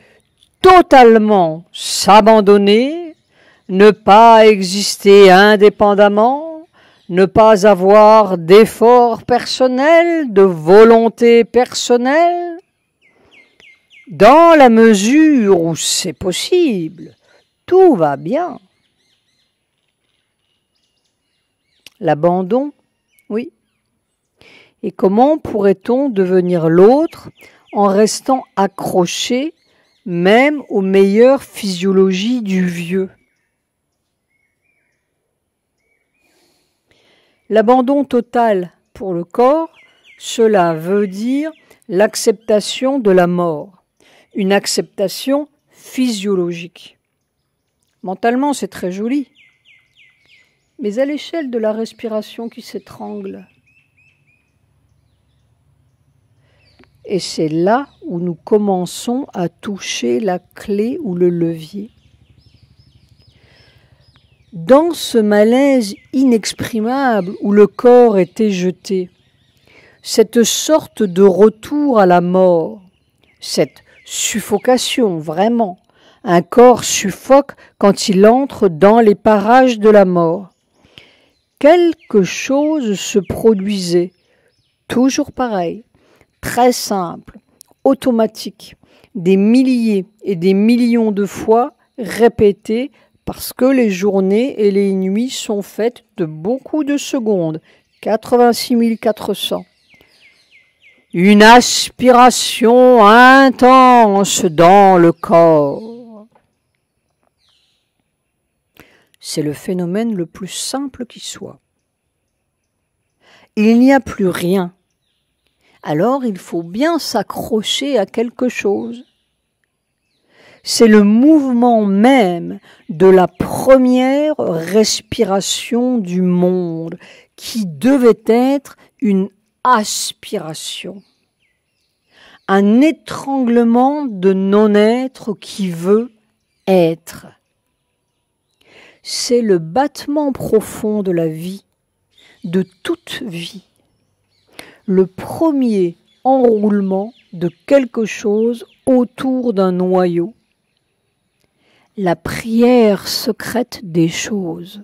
totalement s'abandonner, ne pas exister indépendamment, ne pas avoir d'effort personnel, de volonté personnelle, dans la mesure où c'est possible, tout va bien. L'abandon, oui. Et comment pourrait-on devenir l'autre en restant accroché même aux meilleures physiologies du vieux L'abandon total pour le corps, cela veut dire l'acceptation de la mort, une acceptation physiologique. Mentalement, c'est très joli, mais à l'échelle de la respiration qui s'étrangle. Et c'est là où nous commençons à toucher la clé ou le levier dans ce malaise inexprimable où le corps était jeté, cette sorte de retour à la mort, cette suffocation vraiment, un corps suffoque quand il entre dans les parages de la mort. Quelque chose se produisait, toujours pareil, très simple, automatique, des milliers et des millions de fois répété parce que les journées et les nuits sont faites de beaucoup de secondes, 86 400. Une aspiration intense dans le corps. C'est le phénomène le plus simple qui soit. Il n'y a plus rien. Alors il faut bien s'accrocher à quelque chose c'est le mouvement même de la première respiration du monde qui devait être une aspiration, un étranglement de non-être qui veut être. C'est le battement profond de la vie, de toute vie, le premier enroulement de quelque chose autour d'un noyau la prière secrète des choses,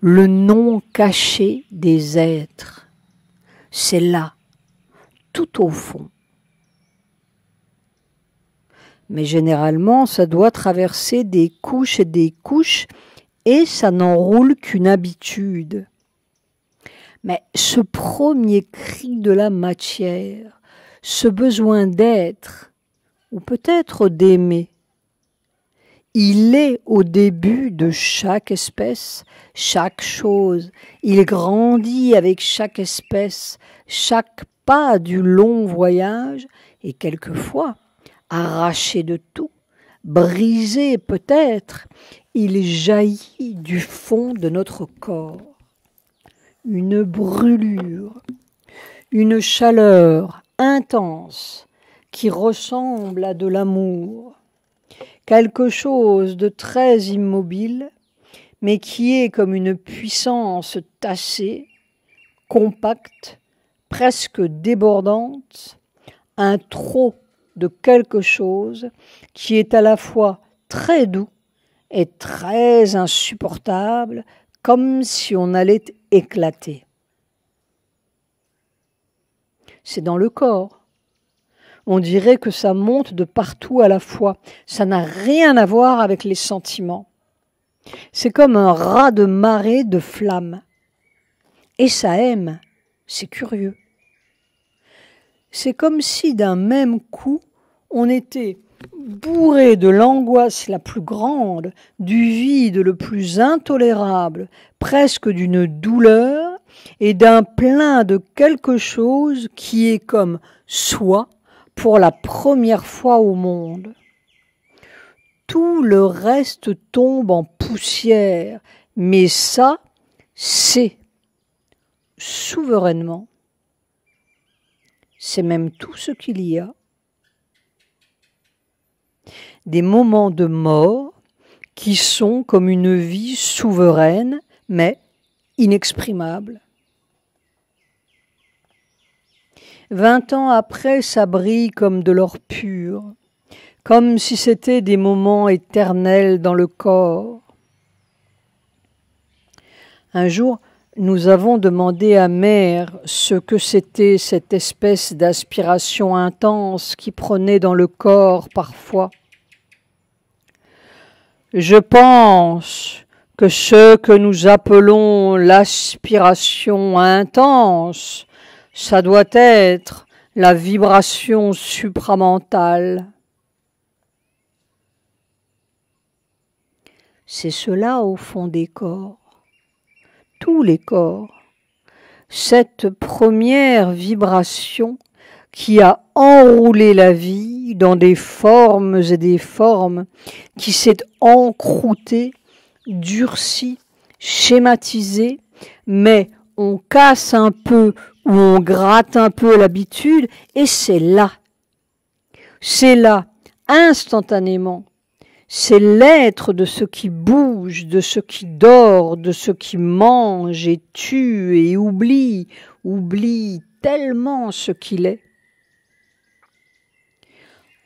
le nom caché des êtres. C'est là, tout au fond. Mais généralement, ça doit traverser des couches et des couches et ça n'enroule qu'une habitude. Mais ce premier cri de la matière, ce besoin d'être, ou peut-être d'aimer, il est au début de chaque espèce, chaque chose. Il grandit avec chaque espèce, chaque pas du long voyage, et quelquefois, arraché de tout, brisé peut-être, il jaillit du fond de notre corps. Une brûlure, une chaleur intense qui ressemble à de l'amour quelque chose de très immobile, mais qui est comme une puissance tassée, compacte, presque débordante, un trop de quelque chose qui est à la fois très doux et très insupportable, comme si on allait éclater. C'est dans le corps on dirait que ça monte de partout à la fois. Ça n'a rien à voir avec les sentiments. C'est comme un rat de marée de flammes. Et ça aime. C'est curieux. C'est comme si d'un même coup, on était bourré de l'angoisse la plus grande, du vide le plus intolérable, presque d'une douleur et d'un plein de quelque chose qui est comme soi pour la première fois au monde. Tout le reste tombe en poussière, mais ça, c'est souverainement. C'est même tout ce qu'il y a. Des moments de mort qui sont comme une vie souveraine, mais inexprimable. Vingt ans après, ça brille comme de l'or pur, comme si c'était des moments éternels dans le corps. Un jour, nous avons demandé à Mère ce que c'était cette espèce d'aspiration intense qui prenait dans le corps parfois. Je pense que ce que nous appelons l'aspiration intense ça doit être la vibration supramentale. C'est cela au fond des corps, tous les corps, cette première vibration qui a enroulé la vie dans des formes et des formes, qui s'est encroûtée, durcie, schématisée, mais on casse un peu où on gratte un peu l'habitude, et c'est là. C'est là, instantanément. C'est l'être de ce qui bouge, de ce qui dort, de ce qui mange et tue et oublie, oublie tellement ce qu'il est.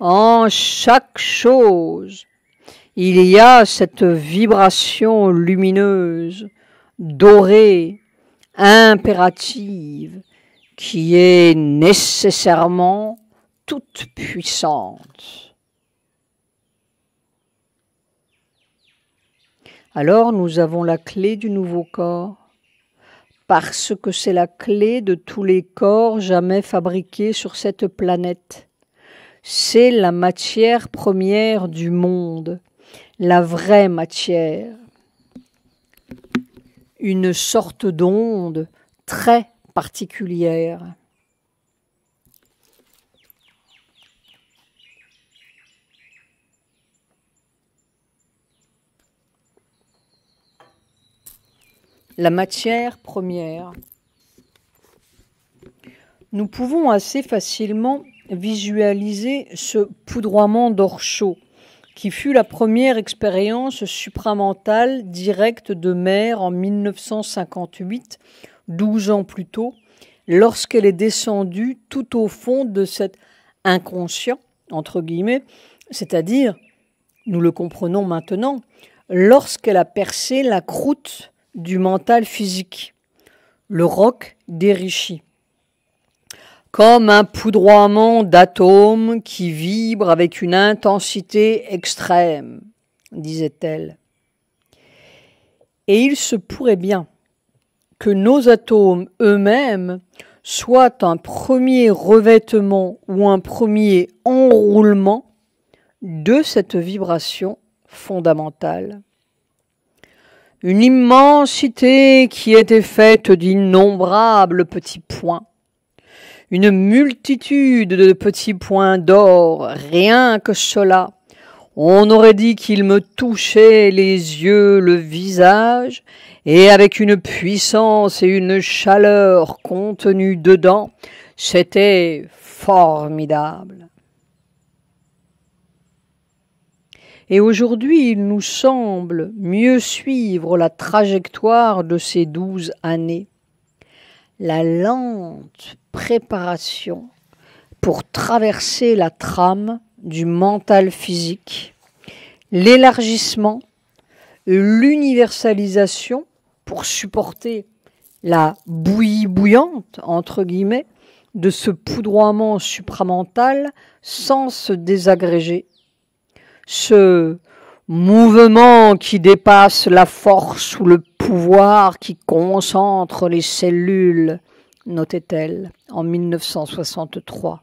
En chaque chose, il y a cette vibration lumineuse, dorée, impérative, qui est nécessairement toute puissante. Alors nous avons la clé du nouveau corps, parce que c'est la clé de tous les corps jamais fabriqués sur cette planète. C'est la matière première du monde, la vraie matière. Une sorte d'onde très particulière. La matière première. Nous pouvons assez facilement visualiser ce poudroiement d'or chaud, qui fut la première expérience supramentale directe de mer en 1958 douze ans plus tôt, lorsqu'elle est descendue tout au fond de cet inconscient, entre guillemets, c'est-à-dire, nous le comprenons maintenant, lorsqu'elle a percé la croûte du mental physique, le roc dérichi. Comme un poudroiement d'atomes qui vibre avec une intensité extrême, disait-elle. Et il se pourrait bien que nos atomes eux-mêmes soient un premier revêtement ou un premier enroulement de cette vibration fondamentale. Une immensité qui était faite d'innombrables petits points, une multitude de petits points d'or, rien que cela on aurait dit qu'il me touchait les yeux, le visage, et avec une puissance et une chaleur contenues dedans, c'était formidable. Et aujourd'hui, il nous semble mieux suivre la trajectoire de ces douze années. La lente préparation pour traverser la trame du mental physique, l'élargissement, l'universalisation pour supporter la bouillie bouillante, entre guillemets, de ce poudroiement supramental sans se désagréger. Ce mouvement qui dépasse la force ou le pouvoir qui concentre les cellules, notait-elle en 1963.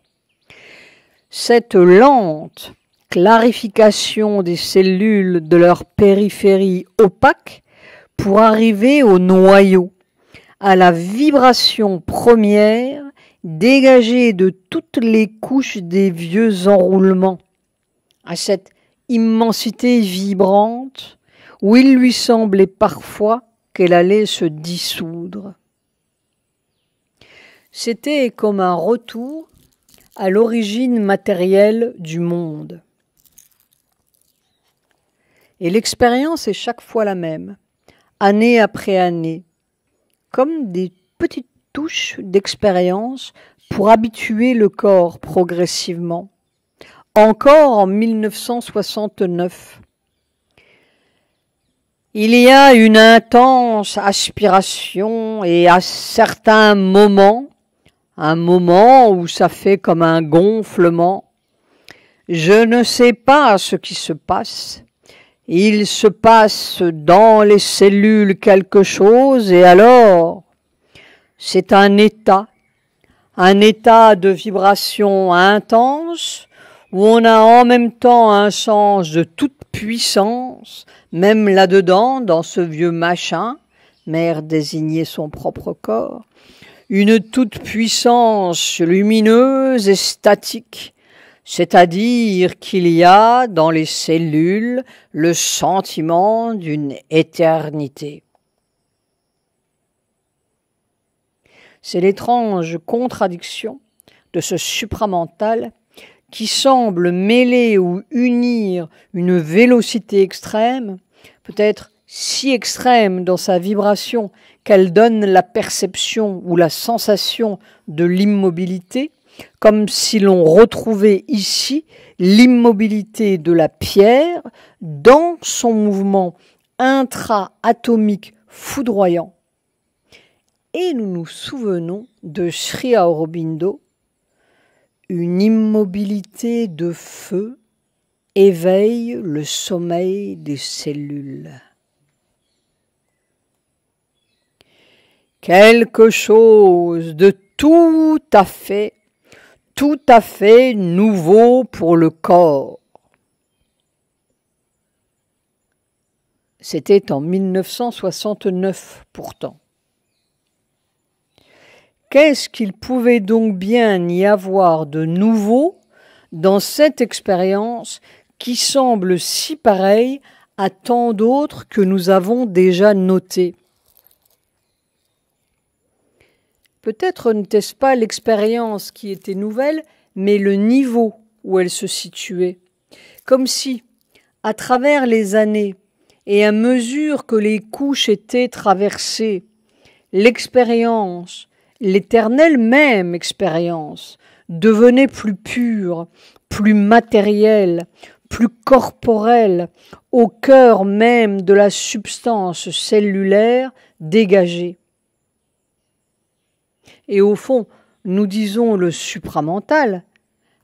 Cette lente clarification des cellules de leur périphérie opaque pour arriver au noyau, à la vibration première dégagée de toutes les couches des vieux enroulements, à cette immensité vibrante où il lui semblait parfois qu'elle allait se dissoudre. C'était comme un retour à l'origine matérielle du monde. Et l'expérience est chaque fois la même, année après année, comme des petites touches d'expérience pour habituer le corps progressivement. Encore en 1969. Il y a une intense aspiration et à certains moments, un moment où ça fait comme un gonflement. Je ne sais pas ce qui se passe. Il se passe dans les cellules quelque chose et alors c'est un état, un état de vibration intense où on a en même temps un sens de toute puissance, même là-dedans, dans ce vieux machin, mère désignait son propre corps, une toute-puissance lumineuse et statique, c'est-à-dire qu'il y a dans les cellules le sentiment d'une éternité. C'est l'étrange contradiction de ce supramental qui semble mêler ou unir une vélocité extrême, peut-être si extrême dans sa vibration qu'elle donne la perception ou la sensation de l'immobilité, comme si l'on retrouvait ici l'immobilité de la pierre dans son mouvement intra-atomique foudroyant. Et nous nous souvenons de Sri Aurobindo, une immobilité de feu éveille le sommeil des cellules. quelque chose de tout à fait, tout à fait nouveau pour le corps. C'était en 1969 pourtant. Qu'est-ce qu'il pouvait donc bien y avoir de nouveau dans cette expérience qui semble si pareille à tant d'autres que nous avons déjà notées Peut-être n'était-ce pas l'expérience qui était nouvelle, mais le niveau où elle se situait. Comme si, à travers les années, et à mesure que les couches étaient traversées, l'expérience, l'éternelle même expérience, devenait plus pure, plus matérielle, plus corporelle, au cœur même de la substance cellulaire dégagée et au fond, nous disons le supramental,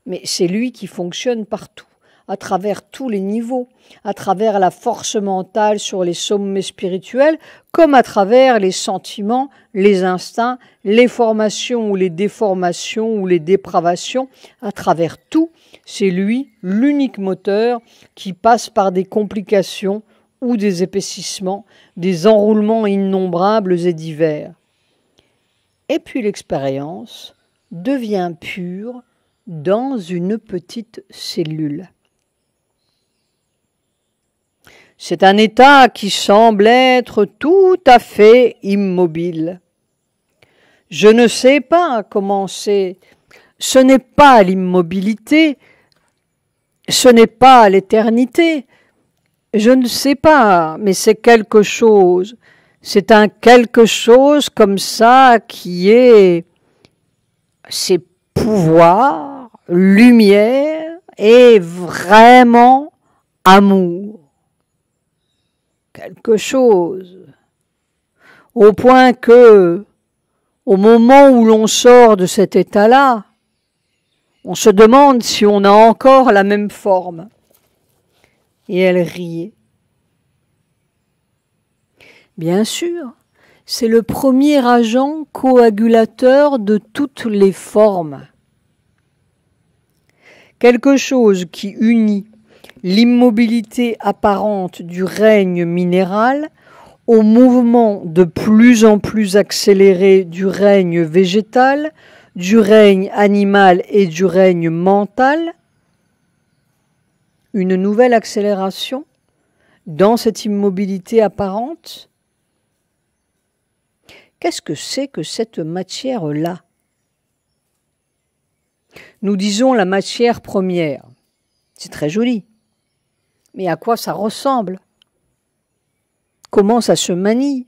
mais c'est lui qui fonctionne partout, à travers tous les niveaux, à travers la force mentale sur les sommets spirituels, comme à travers les sentiments, les instincts, les formations ou les déformations ou les dépravations, à travers tout, c'est lui l'unique moteur qui passe par des complications ou des épaississements, des enroulements innombrables et divers et puis l'expérience devient pure dans une petite cellule. C'est un état qui semble être tout à fait immobile. Je ne sais pas comment c'est. Ce n'est pas l'immobilité, ce n'est pas l'éternité. Je ne sais pas, mais c'est quelque chose c'est un quelque chose comme ça qui est ses pouvoirs, lumière et vraiment amour. Quelque chose. Au point que, au moment où l'on sort de cet état-là, on se demande si on a encore la même forme. Et elle riait. Bien sûr, c'est le premier agent coagulateur de toutes les formes. Quelque chose qui unit l'immobilité apparente du règne minéral au mouvement de plus en plus accéléré du règne végétal, du règne animal et du règne mental, une nouvelle accélération dans cette immobilité apparente Qu'est-ce que c'est que cette matière-là Nous disons la matière première. C'est très joli. Mais à quoi ça ressemble Comment ça se manie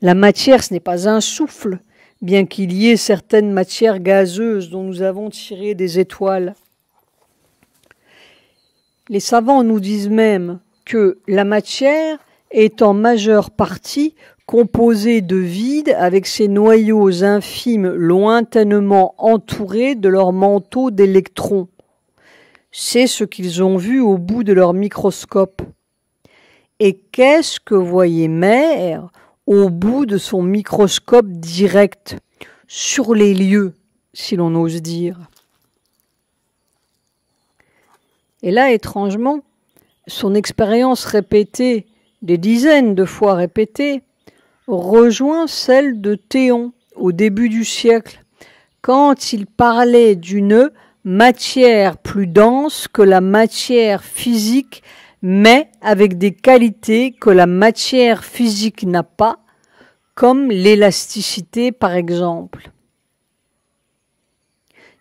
La matière, ce n'est pas un souffle, bien qu'il y ait certaines matières gazeuses dont nous avons tiré des étoiles. Les savants nous disent même que la matière est en majeure partie composé de vide avec ses noyaux infimes lointainement entourés de leur manteau d'électrons. C'est ce qu'ils ont vu au bout de leur microscope. Et qu'est-ce que voyait Mère au bout de son microscope direct, sur les lieux, si l'on ose dire Et là, étrangement, son expérience répétée, des dizaines de fois répétée, rejoint celle de Théon au début du siècle, quand il parlait d'une matière plus dense que la matière physique, mais avec des qualités que la matière physique n'a pas, comme l'élasticité par exemple.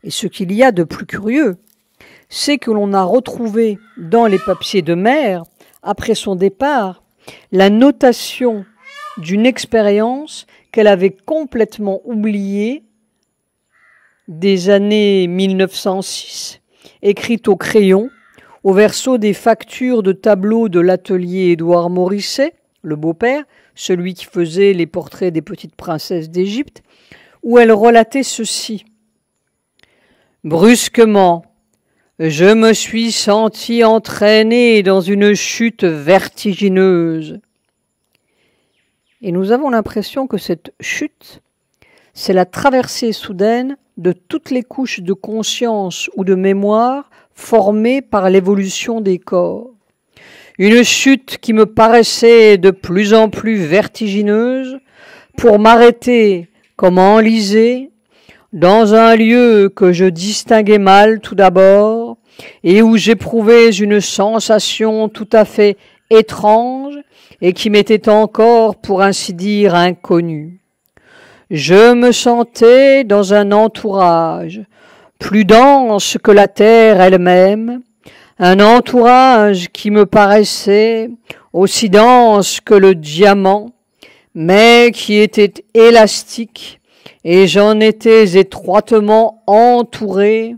Et ce qu'il y a de plus curieux, c'est que l'on a retrouvé dans les papiers de mer, après son départ, la notation d'une expérience qu'elle avait complètement oubliée des années 1906, écrite au crayon, au verso des factures de tableaux de l'atelier Édouard Morisset, le beau-père, celui qui faisait les portraits des petites princesses d'Égypte, où elle relatait ceci. Brusquement, je me suis senti entraînée dans une chute vertigineuse. Et nous avons l'impression que cette chute, c'est la traversée soudaine de toutes les couches de conscience ou de mémoire formées par l'évolution des corps. Une chute qui me paraissait de plus en plus vertigineuse pour m'arrêter comme enlisé dans un lieu que je distinguais mal tout d'abord et où j'éprouvais une sensation tout à fait étrange et qui m'était encore, pour ainsi dire, inconnu Je me sentais dans un entourage plus dense que la terre elle-même, un entourage qui me paraissait aussi dense que le diamant, mais qui était élastique, et j'en étais étroitement entouré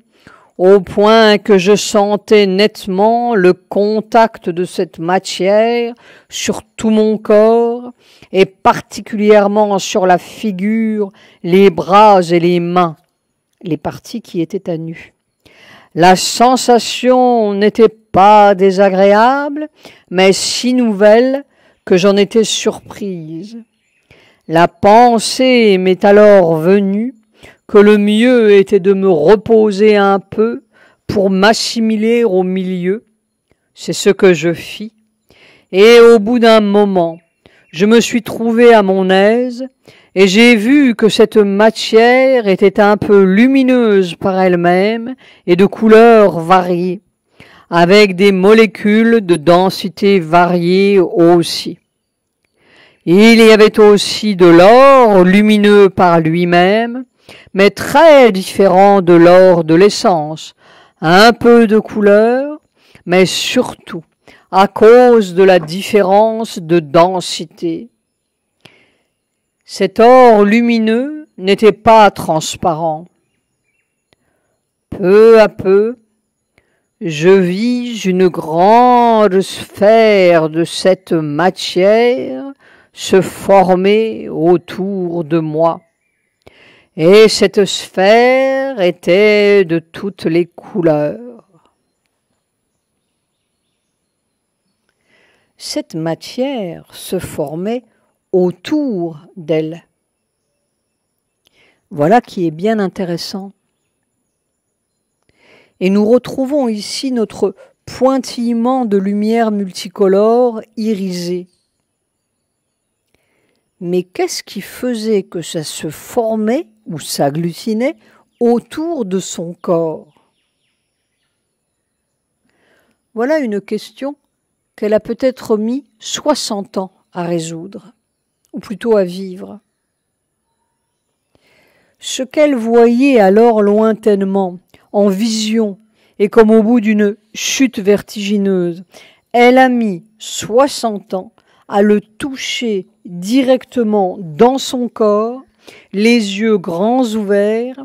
au point que je sentais nettement le contact de cette matière sur tout mon corps et particulièrement sur la figure, les bras et les mains, les parties qui étaient à nu. La sensation n'était pas désagréable, mais si nouvelle que j'en étais surprise. La pensée m'est alors venue que le mieux était de me reposer un peu pour m'assimiler au milieu. C'est ce que je fis. Et au bout d'un moment, je me suis trouvé à mon aise et j'ai vu que cette matière était un peu lumineuse par elle-même et de couleurs variées, avec des molécules de densité variée aussi. Il y avait aussi de l'or lumineux par lui-même, mais très différent de l'or de l'essence, un peu de couleur, mais surtout à cause de la différence de densité. Cet or lumineux n'était pas transparent. Peu à peu, je vis une grande sphère de cette matière se former autour de moi. Et cette sphère était de toutes les couleurs. Cette matière se formait autour d'elle. Voilà qui est bien intéressant. Et nous retrouvons ici notre pointillement de lumière multicolore irisée. Mais qu'est-ce qui faisait que ça se formait ou s'agglutinait autour de son corps. Voilà une question qu'elle a peut-être mis 60 ans à résoudre, ou plutôt à vivre. Ce qu'elle voyait alors lointainement, en vision, et comme au bout d'une chute vertigineuse, elle a mis 60 ans à le toucher directement dans son corps les yeux grands ouverts,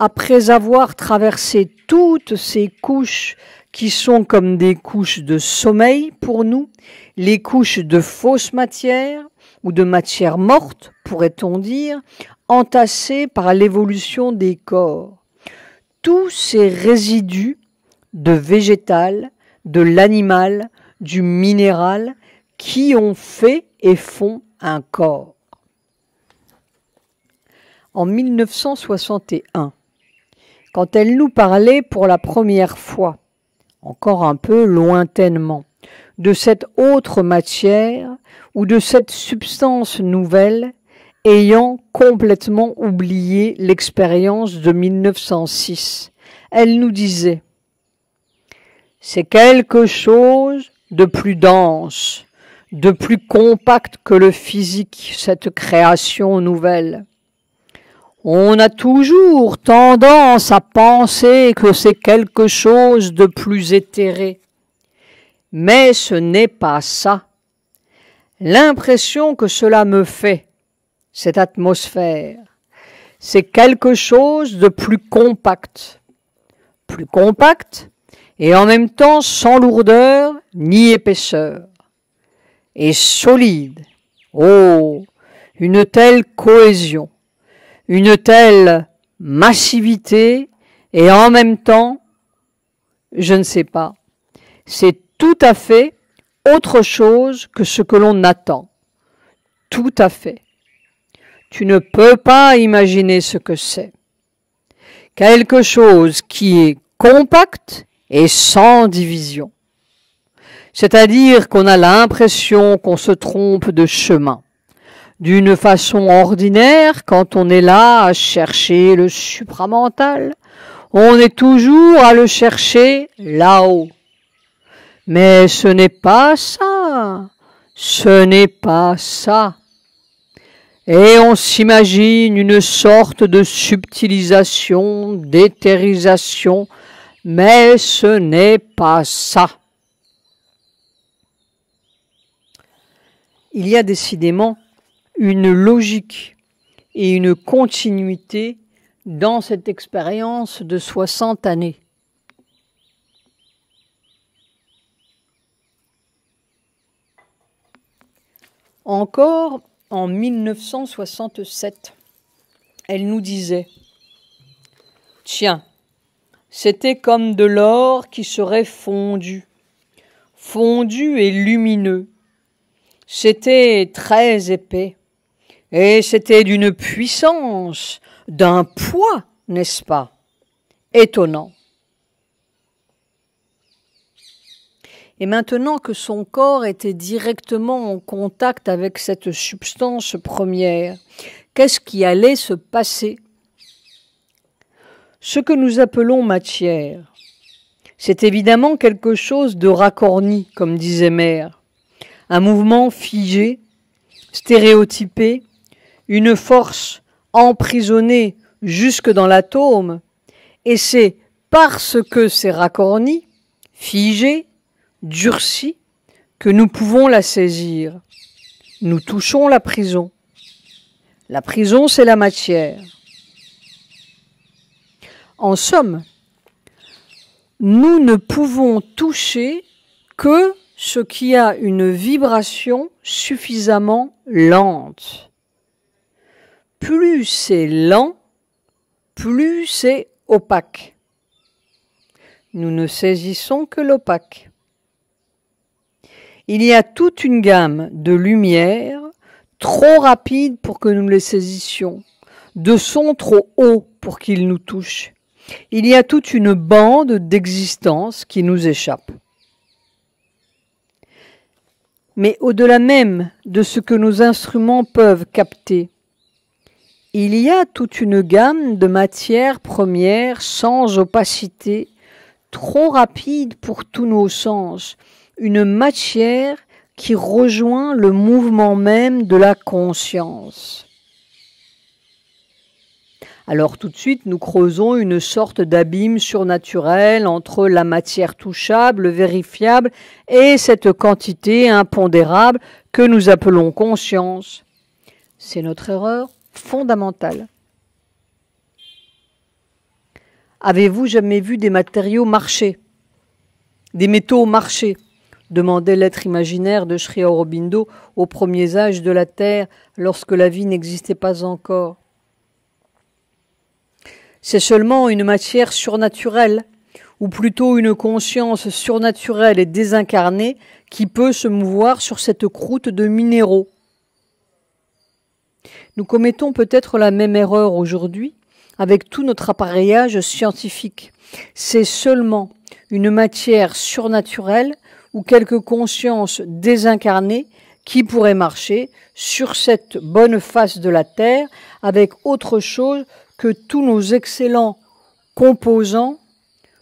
après avoir traversé toutes ces couches qui sont comme des couches de sommeil pour nous, les couches de fausse matière ou de matière morte, pourrait-on dire, entassées par l'évolution des corps. Tous ces résidus de végétal, de l'animal, du minéral, qui ont fait et font un corps en 1961, quand elle nous parlait pour la première fois, encore un peu lointainement, de cette autre matière ou de cette substance nouvelle ayant complètement oublié l'expérience de 1906. Elle nous disait C'est quelque chose de plus dense, de plus compact que le physique, cette création nouvelle. On a toujours tendance à penser que c'est quelque chose de plus éthéré. Mais ce n'est pas ça. L'impression que cela me fait, cette atmosphère, c'est quelque chose de plus compact. Plus compact et en même temps sans lourdeur ni épaisseur. Et solide. Oh, une telle cohésion une telle massivité et en même temps, je ne sais pas. C'est tout à fait autre chose que ce que l'on attend. Tout à fait. Tu ne peux pas imaginer ce que c'est. Quelque chose qui est compact et sans division. C'est-à-dire qu'on a l'impression qu'on se trompe de chemin d'une façon ordinaire, quand on est là à chercher le supramental, on est toujours à le chercher là-haut. Mais ce n'est pas ça, ce n'est pas ça. Et on s'imagine une sorte de subtilisation, d'éthérisation, mais ce n'est pas ça. Il y a décidément une logique et une continuité dans cette expérience de 60 années. Encore en 1967, elle nous disait Tiens, c'était comme de l'or qui serait fondu, fondu et lumineux. C'était très épais. Et c'était d'une puissance, d'un poids, n'est-ce pas Étonnant. Et maintenant que son corps était directement en contact avec cette substance première, qu'est-ce qui allait se passer Ce que nous appelons matière, c'est évidemment quelque chose de racorni, comme disait Mère, un mouvement figé, stéréotypé, une force emprisonnée jusque dans l'atome, et c'est parce que c'est racorni, figé, durci, que nous pouvons la saisir. Nous touchons la prison. La prison, c'est la matière. En somme, nous ne pouvons toucher que ce qui a une vibration suffisamment lente plus c'est lent, plus c'est opaque. Nous ne saisissons que l'opaque. Il y a toute une gamme de lumières trop rapides pour que nous les saisissions, de sons trop hauts pour qu'ils nous touchent. Il y a toute une bande d'existence qui nous échappe. Mais au-delà même de ce que nos instruments peuvent capter, il y a toute une gamme de matières premières sans opacité, trop rapide pour tous nos sens, une matière qui rejoint le mouvement même de la conscience. Alors tout de suite, nous creusons une sorte d'abîme surnaturel entre la matière touchable, vérifiable, et cette quantité impondérable que nous appelons conscience. C'est notre erreur fondamentale. Avez-vous jamais vu des matériaux marcher Des métaux marcher demandait l'être imaginaire de Sri Aurobindo aux premiers âges de la Terre lorsque la vie n'existait pas encore. C'est seulement une matière surnaturelle, ou plutôt une conscience surnaturelle et désincarnée qui peut se mouvoir sur cette croûte de minéraux. Nous commettons peut-être la même erreur aujourd'hui avec tout notre appareillage scientifique. C'est seulement une matière surnaturelle ou quelque conscience désincarnée qui pourrait marcher sur cette bonne face de la Terre avec autre chose que tous nos excellents composants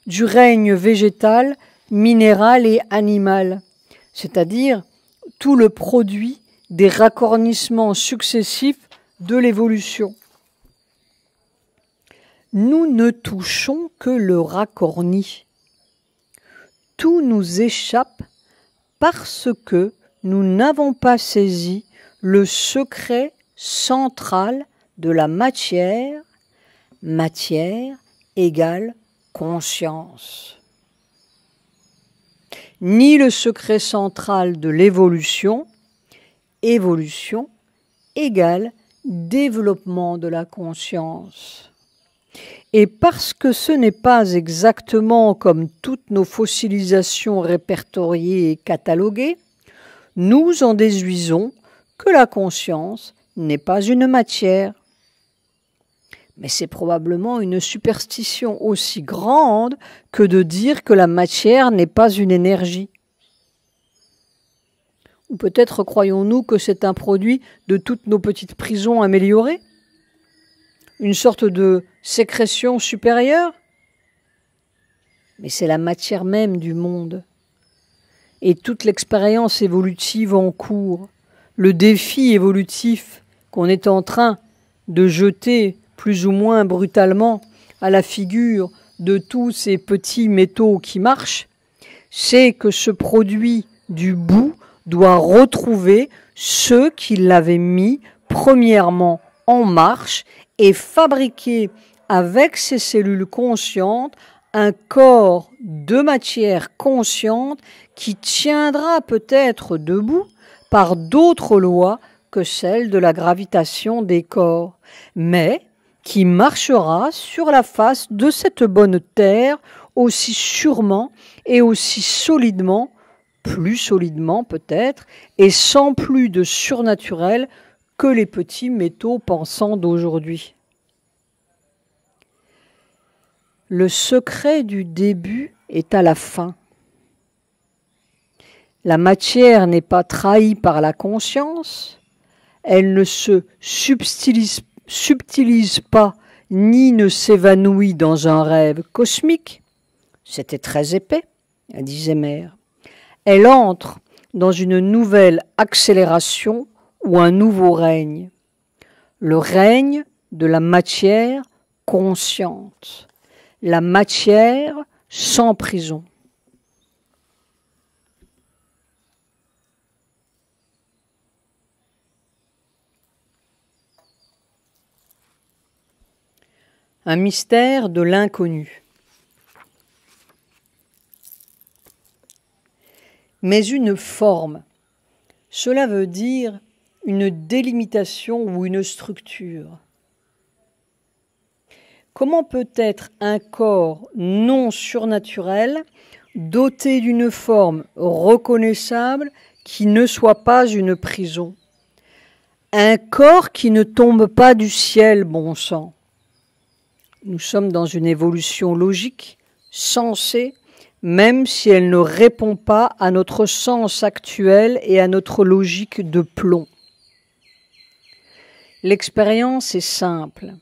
du règne végétal, minéral et animal, c'est-à-dire tout le produit des raccornissements successifs de l'évolution. Nous ne touchons que le racorni. Tout nous échappe parce que nous n'avons pas saisi le secret central de la matière, matière égale conscience. Ni le secret central de l'évolution, évolution égale développement de la conscience. Et parce que ce n'est pas exactement comme toutes nos fossilisations répertoriées et cataloguées, nous en désuisons que la conscience n'est pas une matière. Mais c'est probablement une superstition aussi grande que de dire que la matière n'est pas une énergie. Ou peut-être croyons-nous que c'est un produit de toutes nos petites prisons améliorées Une sorte de sécrétion supérieure Mais c'est la matière même du monde. Et toute l'expérience évolutive en cours, le défi évolutif qu'on est en train de jeter plus ou moins brutalement à la figure de tous ces petits métaux qui marchent, c'est que ce produit du bout doit retrouver ceux qui l'avaient mis premièrement en marche et fabriquer avec ses cellules conscientes un corps de matière consciente qui tiendra peut-être debout par d'autres lois que celles de la gravitation des corps, mais qui marchera sur la face de cette bonne terre aussi sûrement et aussi solidement plus solidement peut-être, et sans plus de surnaturel que les petits métaux pensants d'aujourd'hui. Le secret du début est à la fin. La matière n'est pas trahie par la conscience, elle ne se subtilise, pas ni ne s'évanouit dans un rêve cosmique. C'était très épais, disait Mère elle entre dans une nouvelle accélération ou un nouveau règne, le règne de la matière consciente, la matière sans prison. Un mystère de l'inconnu. mais une forme. Cela veut dire une délimitation ou une structure. Comment peut être un corps non surnaturel doté d'une forme reconnaissable qui ne soit pas une prison Un corps qui ne tombe pas du ciel, bon sang. Nous sommes dans une évolution logique, sensée, même si elle ne répond pas à notre sens actuel et à notre logique de plomb. L'expérience est simple.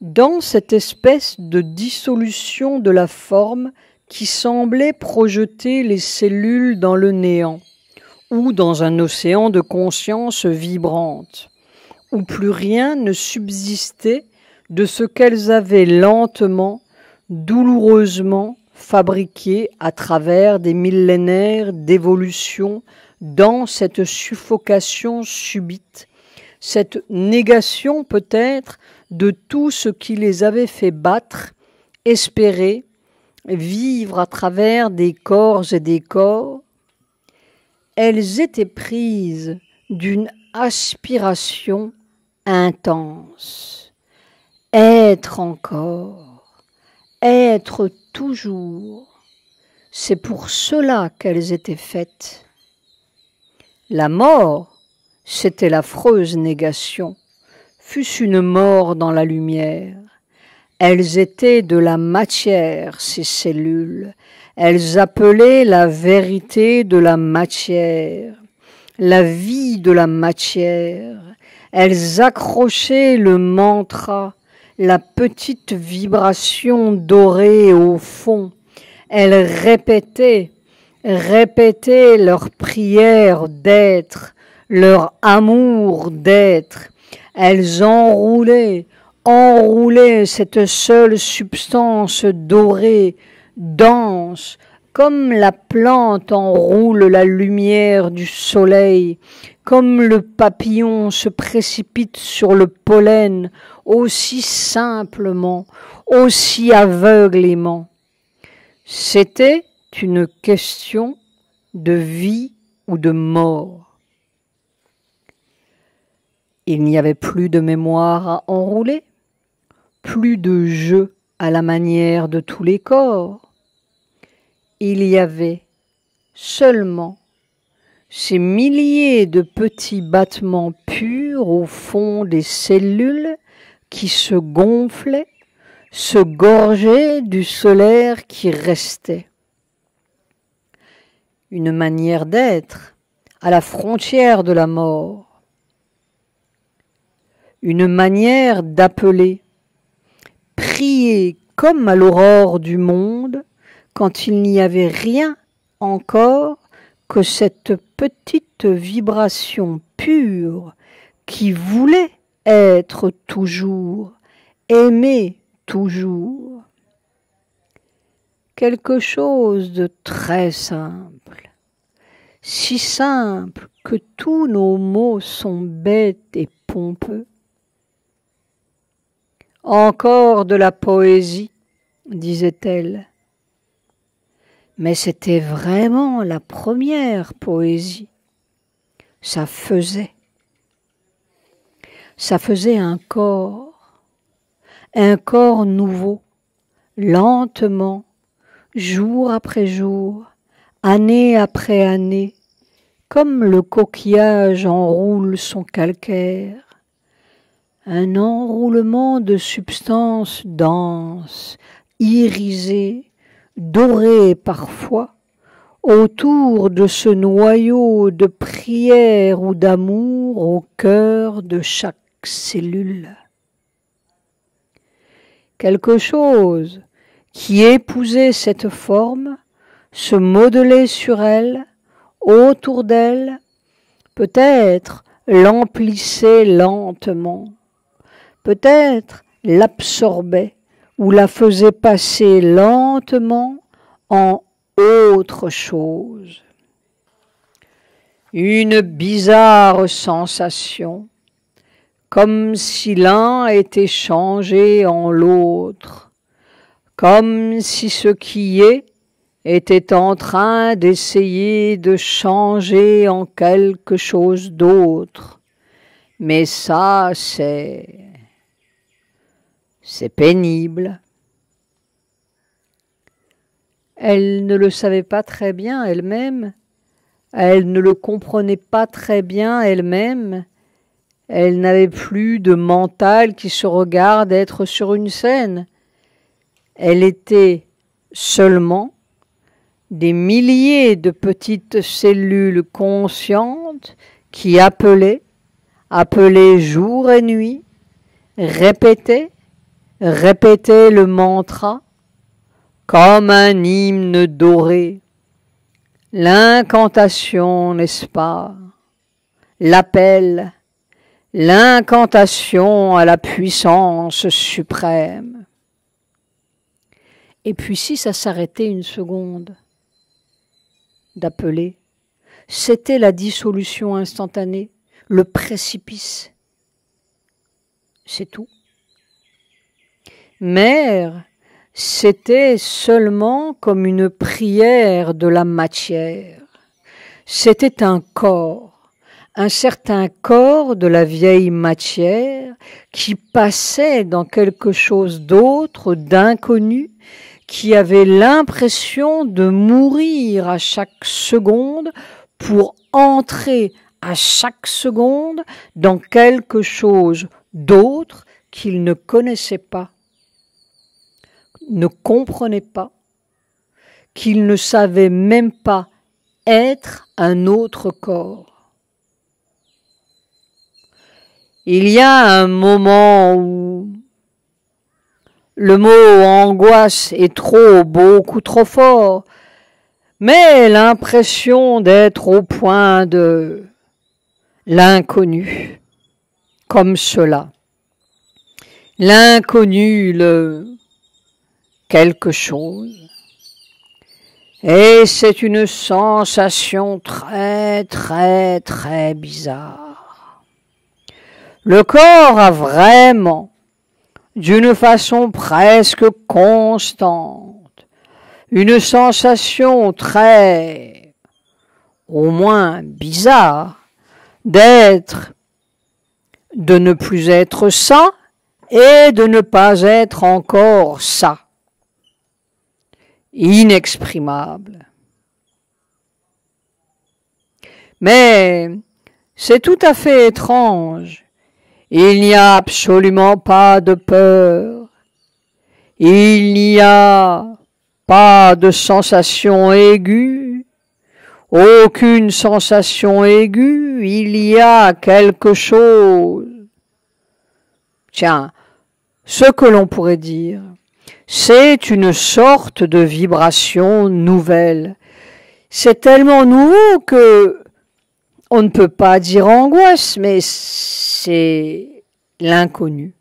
Dans cette espèce de dissolution de la forme qui semblait projeter les cellules dans le néant, ou dans un océan de conscience vibrante, où plus rien ne subsistait de ce qu'elles avaient lentement douloureusement fabriquées à travers des millénaires d'évolution dans cette suffocation subite, cette négation peut-être de tout ce qui les avait fait battre, espérer, vivre à travers des corps et des corps, elles étaient prises d'une aspiration intense. Être encore, être toujours. C'est pour cela qu'elles étaient faites. La mort, c'était l'affreuse négation, fût-ce une mort dans la lumière. Elles étaient de la matière, ces cellules. Elles appelaient la vérité de la matière, la vie de la matière. Elles accrochaient le mantra la petite vibration dorée au fond. Elles répétaient, répétaient leur prière d'être, leur amour d'être. Elles enroulaient, enroulaient cette seule substance dorée, dense, comme la plante enroule la lumière du soleil, comme le papillon se précipite sur le pollen, aussi simplement, aussi aveuglément. C'était une question de vie ou de mort. Il n'y avait plus de mémoire à enrouler, plus de jeu à la manière de tous les corps il y avait seulement ces milliers de petits battements purs au fond des cellules qui se gonflaient, se gorgeaient du solaire qui restait. Une manière d'être à la frontière de la mort, une manière d'appeler, prier comme à l'aurore du monde, quand il n'y avait rien encore que cette petite vibration pure qui voulait être toujours, aimer toujours. Quelque chose de très simple, si simple que tous nos mots sont bêtes et pompeux. Encore de la poésie, disait-elle mais c'était vraiment la première poésie. Ça faisait. Ça faisait un corps, un corps nouveau, lentement, jour après jour, année après année, comme le coquillage enroule son calcaire. Un enroulement de substances denses, irisée, doré parfois, autour de ce noyau de prière ou d'amour au cœur de chaque cellule. Quelque chose qui épousait cette forme, se modelait sur elle, autour d'elle, peut-être l'emplissait lentement, peut-être l'absorbait, ou la faisait passer lentement en autre chose. Une bizarre sensation, comme si l'un était changé en l'autre, comme si ce qui est était en train d'essayer de changer en quelque chose d'autre. Mais ça, c'est... C'est pénible. Elle ne le savait pas très bien elle-même. Elle ne le comprenait pas très bien elle-même. Elle n'avait plus de mental qui se regarde être sur une scène. Elle était seulement des milliers de petites cellules conscientes qui appelaient, appelaient jour et nuit, répétaient, répétez le mantra comme un hymne doré, l'incantation, n'est-ce pas, l'appel, l'incantation à la puissance suprême. Et puis si ça s'arrêtait une seconde d'appeler, c'était la dissolution instantanée, le précipice. C'est tout. Mère, c'était seulement comme une prière de la matière. C'était un corps, un certain corps de la vieille matière qui passait dans quelque chose d'autre, d'inconnu, qui avait l'impression de mourir à chaque seconde pour entrer à chaque seconde dans quelque chose d'autre qu'il ne connaissait pas ne comprenait pas qu'il ne savait même pas être un autre corps. Il y a un moment où le mot angoisse est trop, beaucoup trop fort, mais l'impression d'être au point de l'inconnu, comme cela. L'inconnu, le quelque chose. Et c'est une sensation très très très bizarre. Le corps a vraiment, d'une façon presque constante, une sensation très, au moins bizarre, d'être, de ne plus être ça et de ne pas être encore ça inexprimable. Mais c'est tout à fait étrange. Il n'y a absolument pas de peur. Il n'y a pas de sensation aiguë. Aucune sensation aiguë. Il y a quelque chose. Tiens, ce que l'on pourrait dire, c'est une sorte de vibration nouvelle. C'est tellement nouveau que on ne peut pas dire angoisse, mais c'est l'inconnu.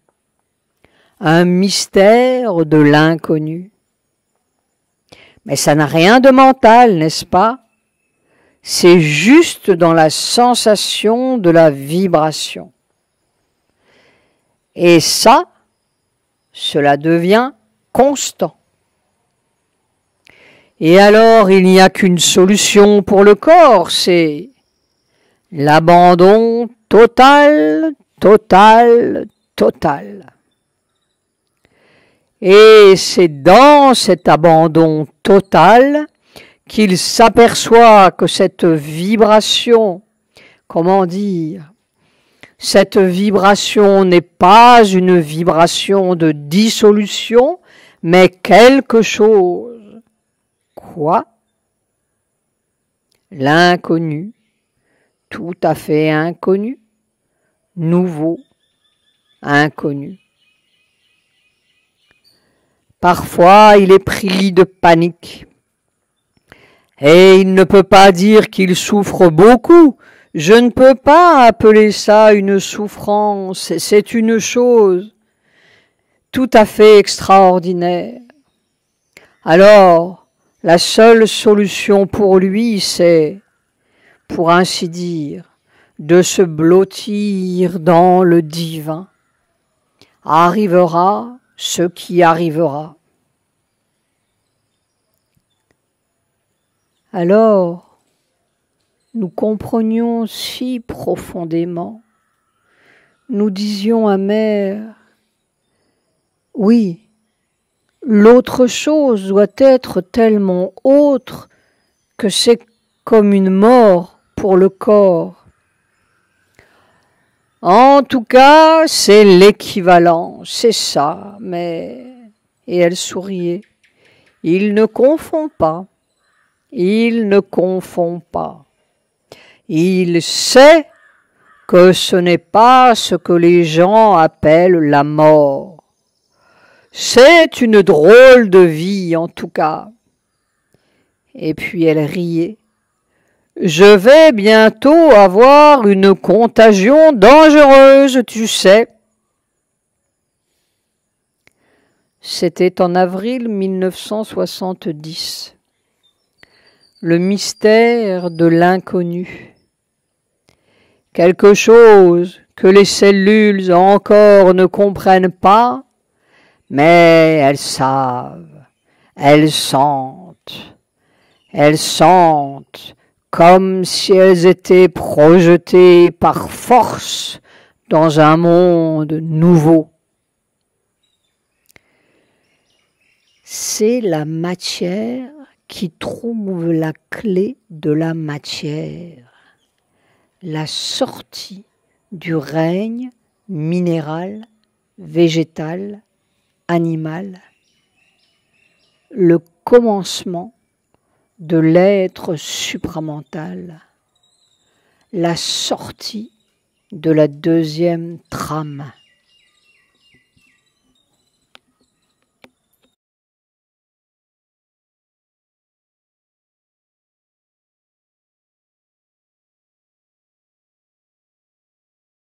Un mystère de l'inconnu. Mais ça n'a rien de mental, n'est-ce pas C'est juste dans la sensation de la vibration. Et ça, cela devient constant. Et alors il n'y a qu'une solution pour le corps, c'est l'abandon total, total, total. Et c'est dans cet abandon total qu'il s'aperçoit que cette vibration, comment dire, cette vibration n'est pas une vibration de dissolution, mais quelque chose. Quoi L'inconnu, tout à fait inconnu, nouveau, inconnu. Parfois il est pris de panique et il ne peut pas dire qu'il souffre beaucoup. Je ne peux pas appeler ça une souffrance, c'est une chose tout à fait extraordinaire. Alors, la seule solution pour lui, c'est, pour ainsi dire, de se blottir dans le divin. Arrivera ce qui arrivera. Alors, nous comprenions si profondément, nous disions à mère, oui, l'autre chose doit être tellement autre que c'est comme une mort pour le corps. En tout cas, c'est l'équivalent, c'est ça, mais... Et elle souriait. Il ne confond pas. Il ne confond pas. Il sait que ce n'est pas ce que les gens appellent la mort. C'est une drôle de vie, en tout cas. Et puis elle riait. Je vais bientôt avoir une contagion dangereuse, tu sais. C'était en avril 1970. Le mystère de l'inconnu. Quelque chose que les cellules encore ne comprennent pas mais elles savent, elles sentent, elles sentent comme si elles étaient projetées par force dans un monde nouveau. C'est la matière qui trouve la clé de la matière, la sortie du règne minéral, végétal, animal, le commencement de l'être supramental, la sortie de la deuxième trame.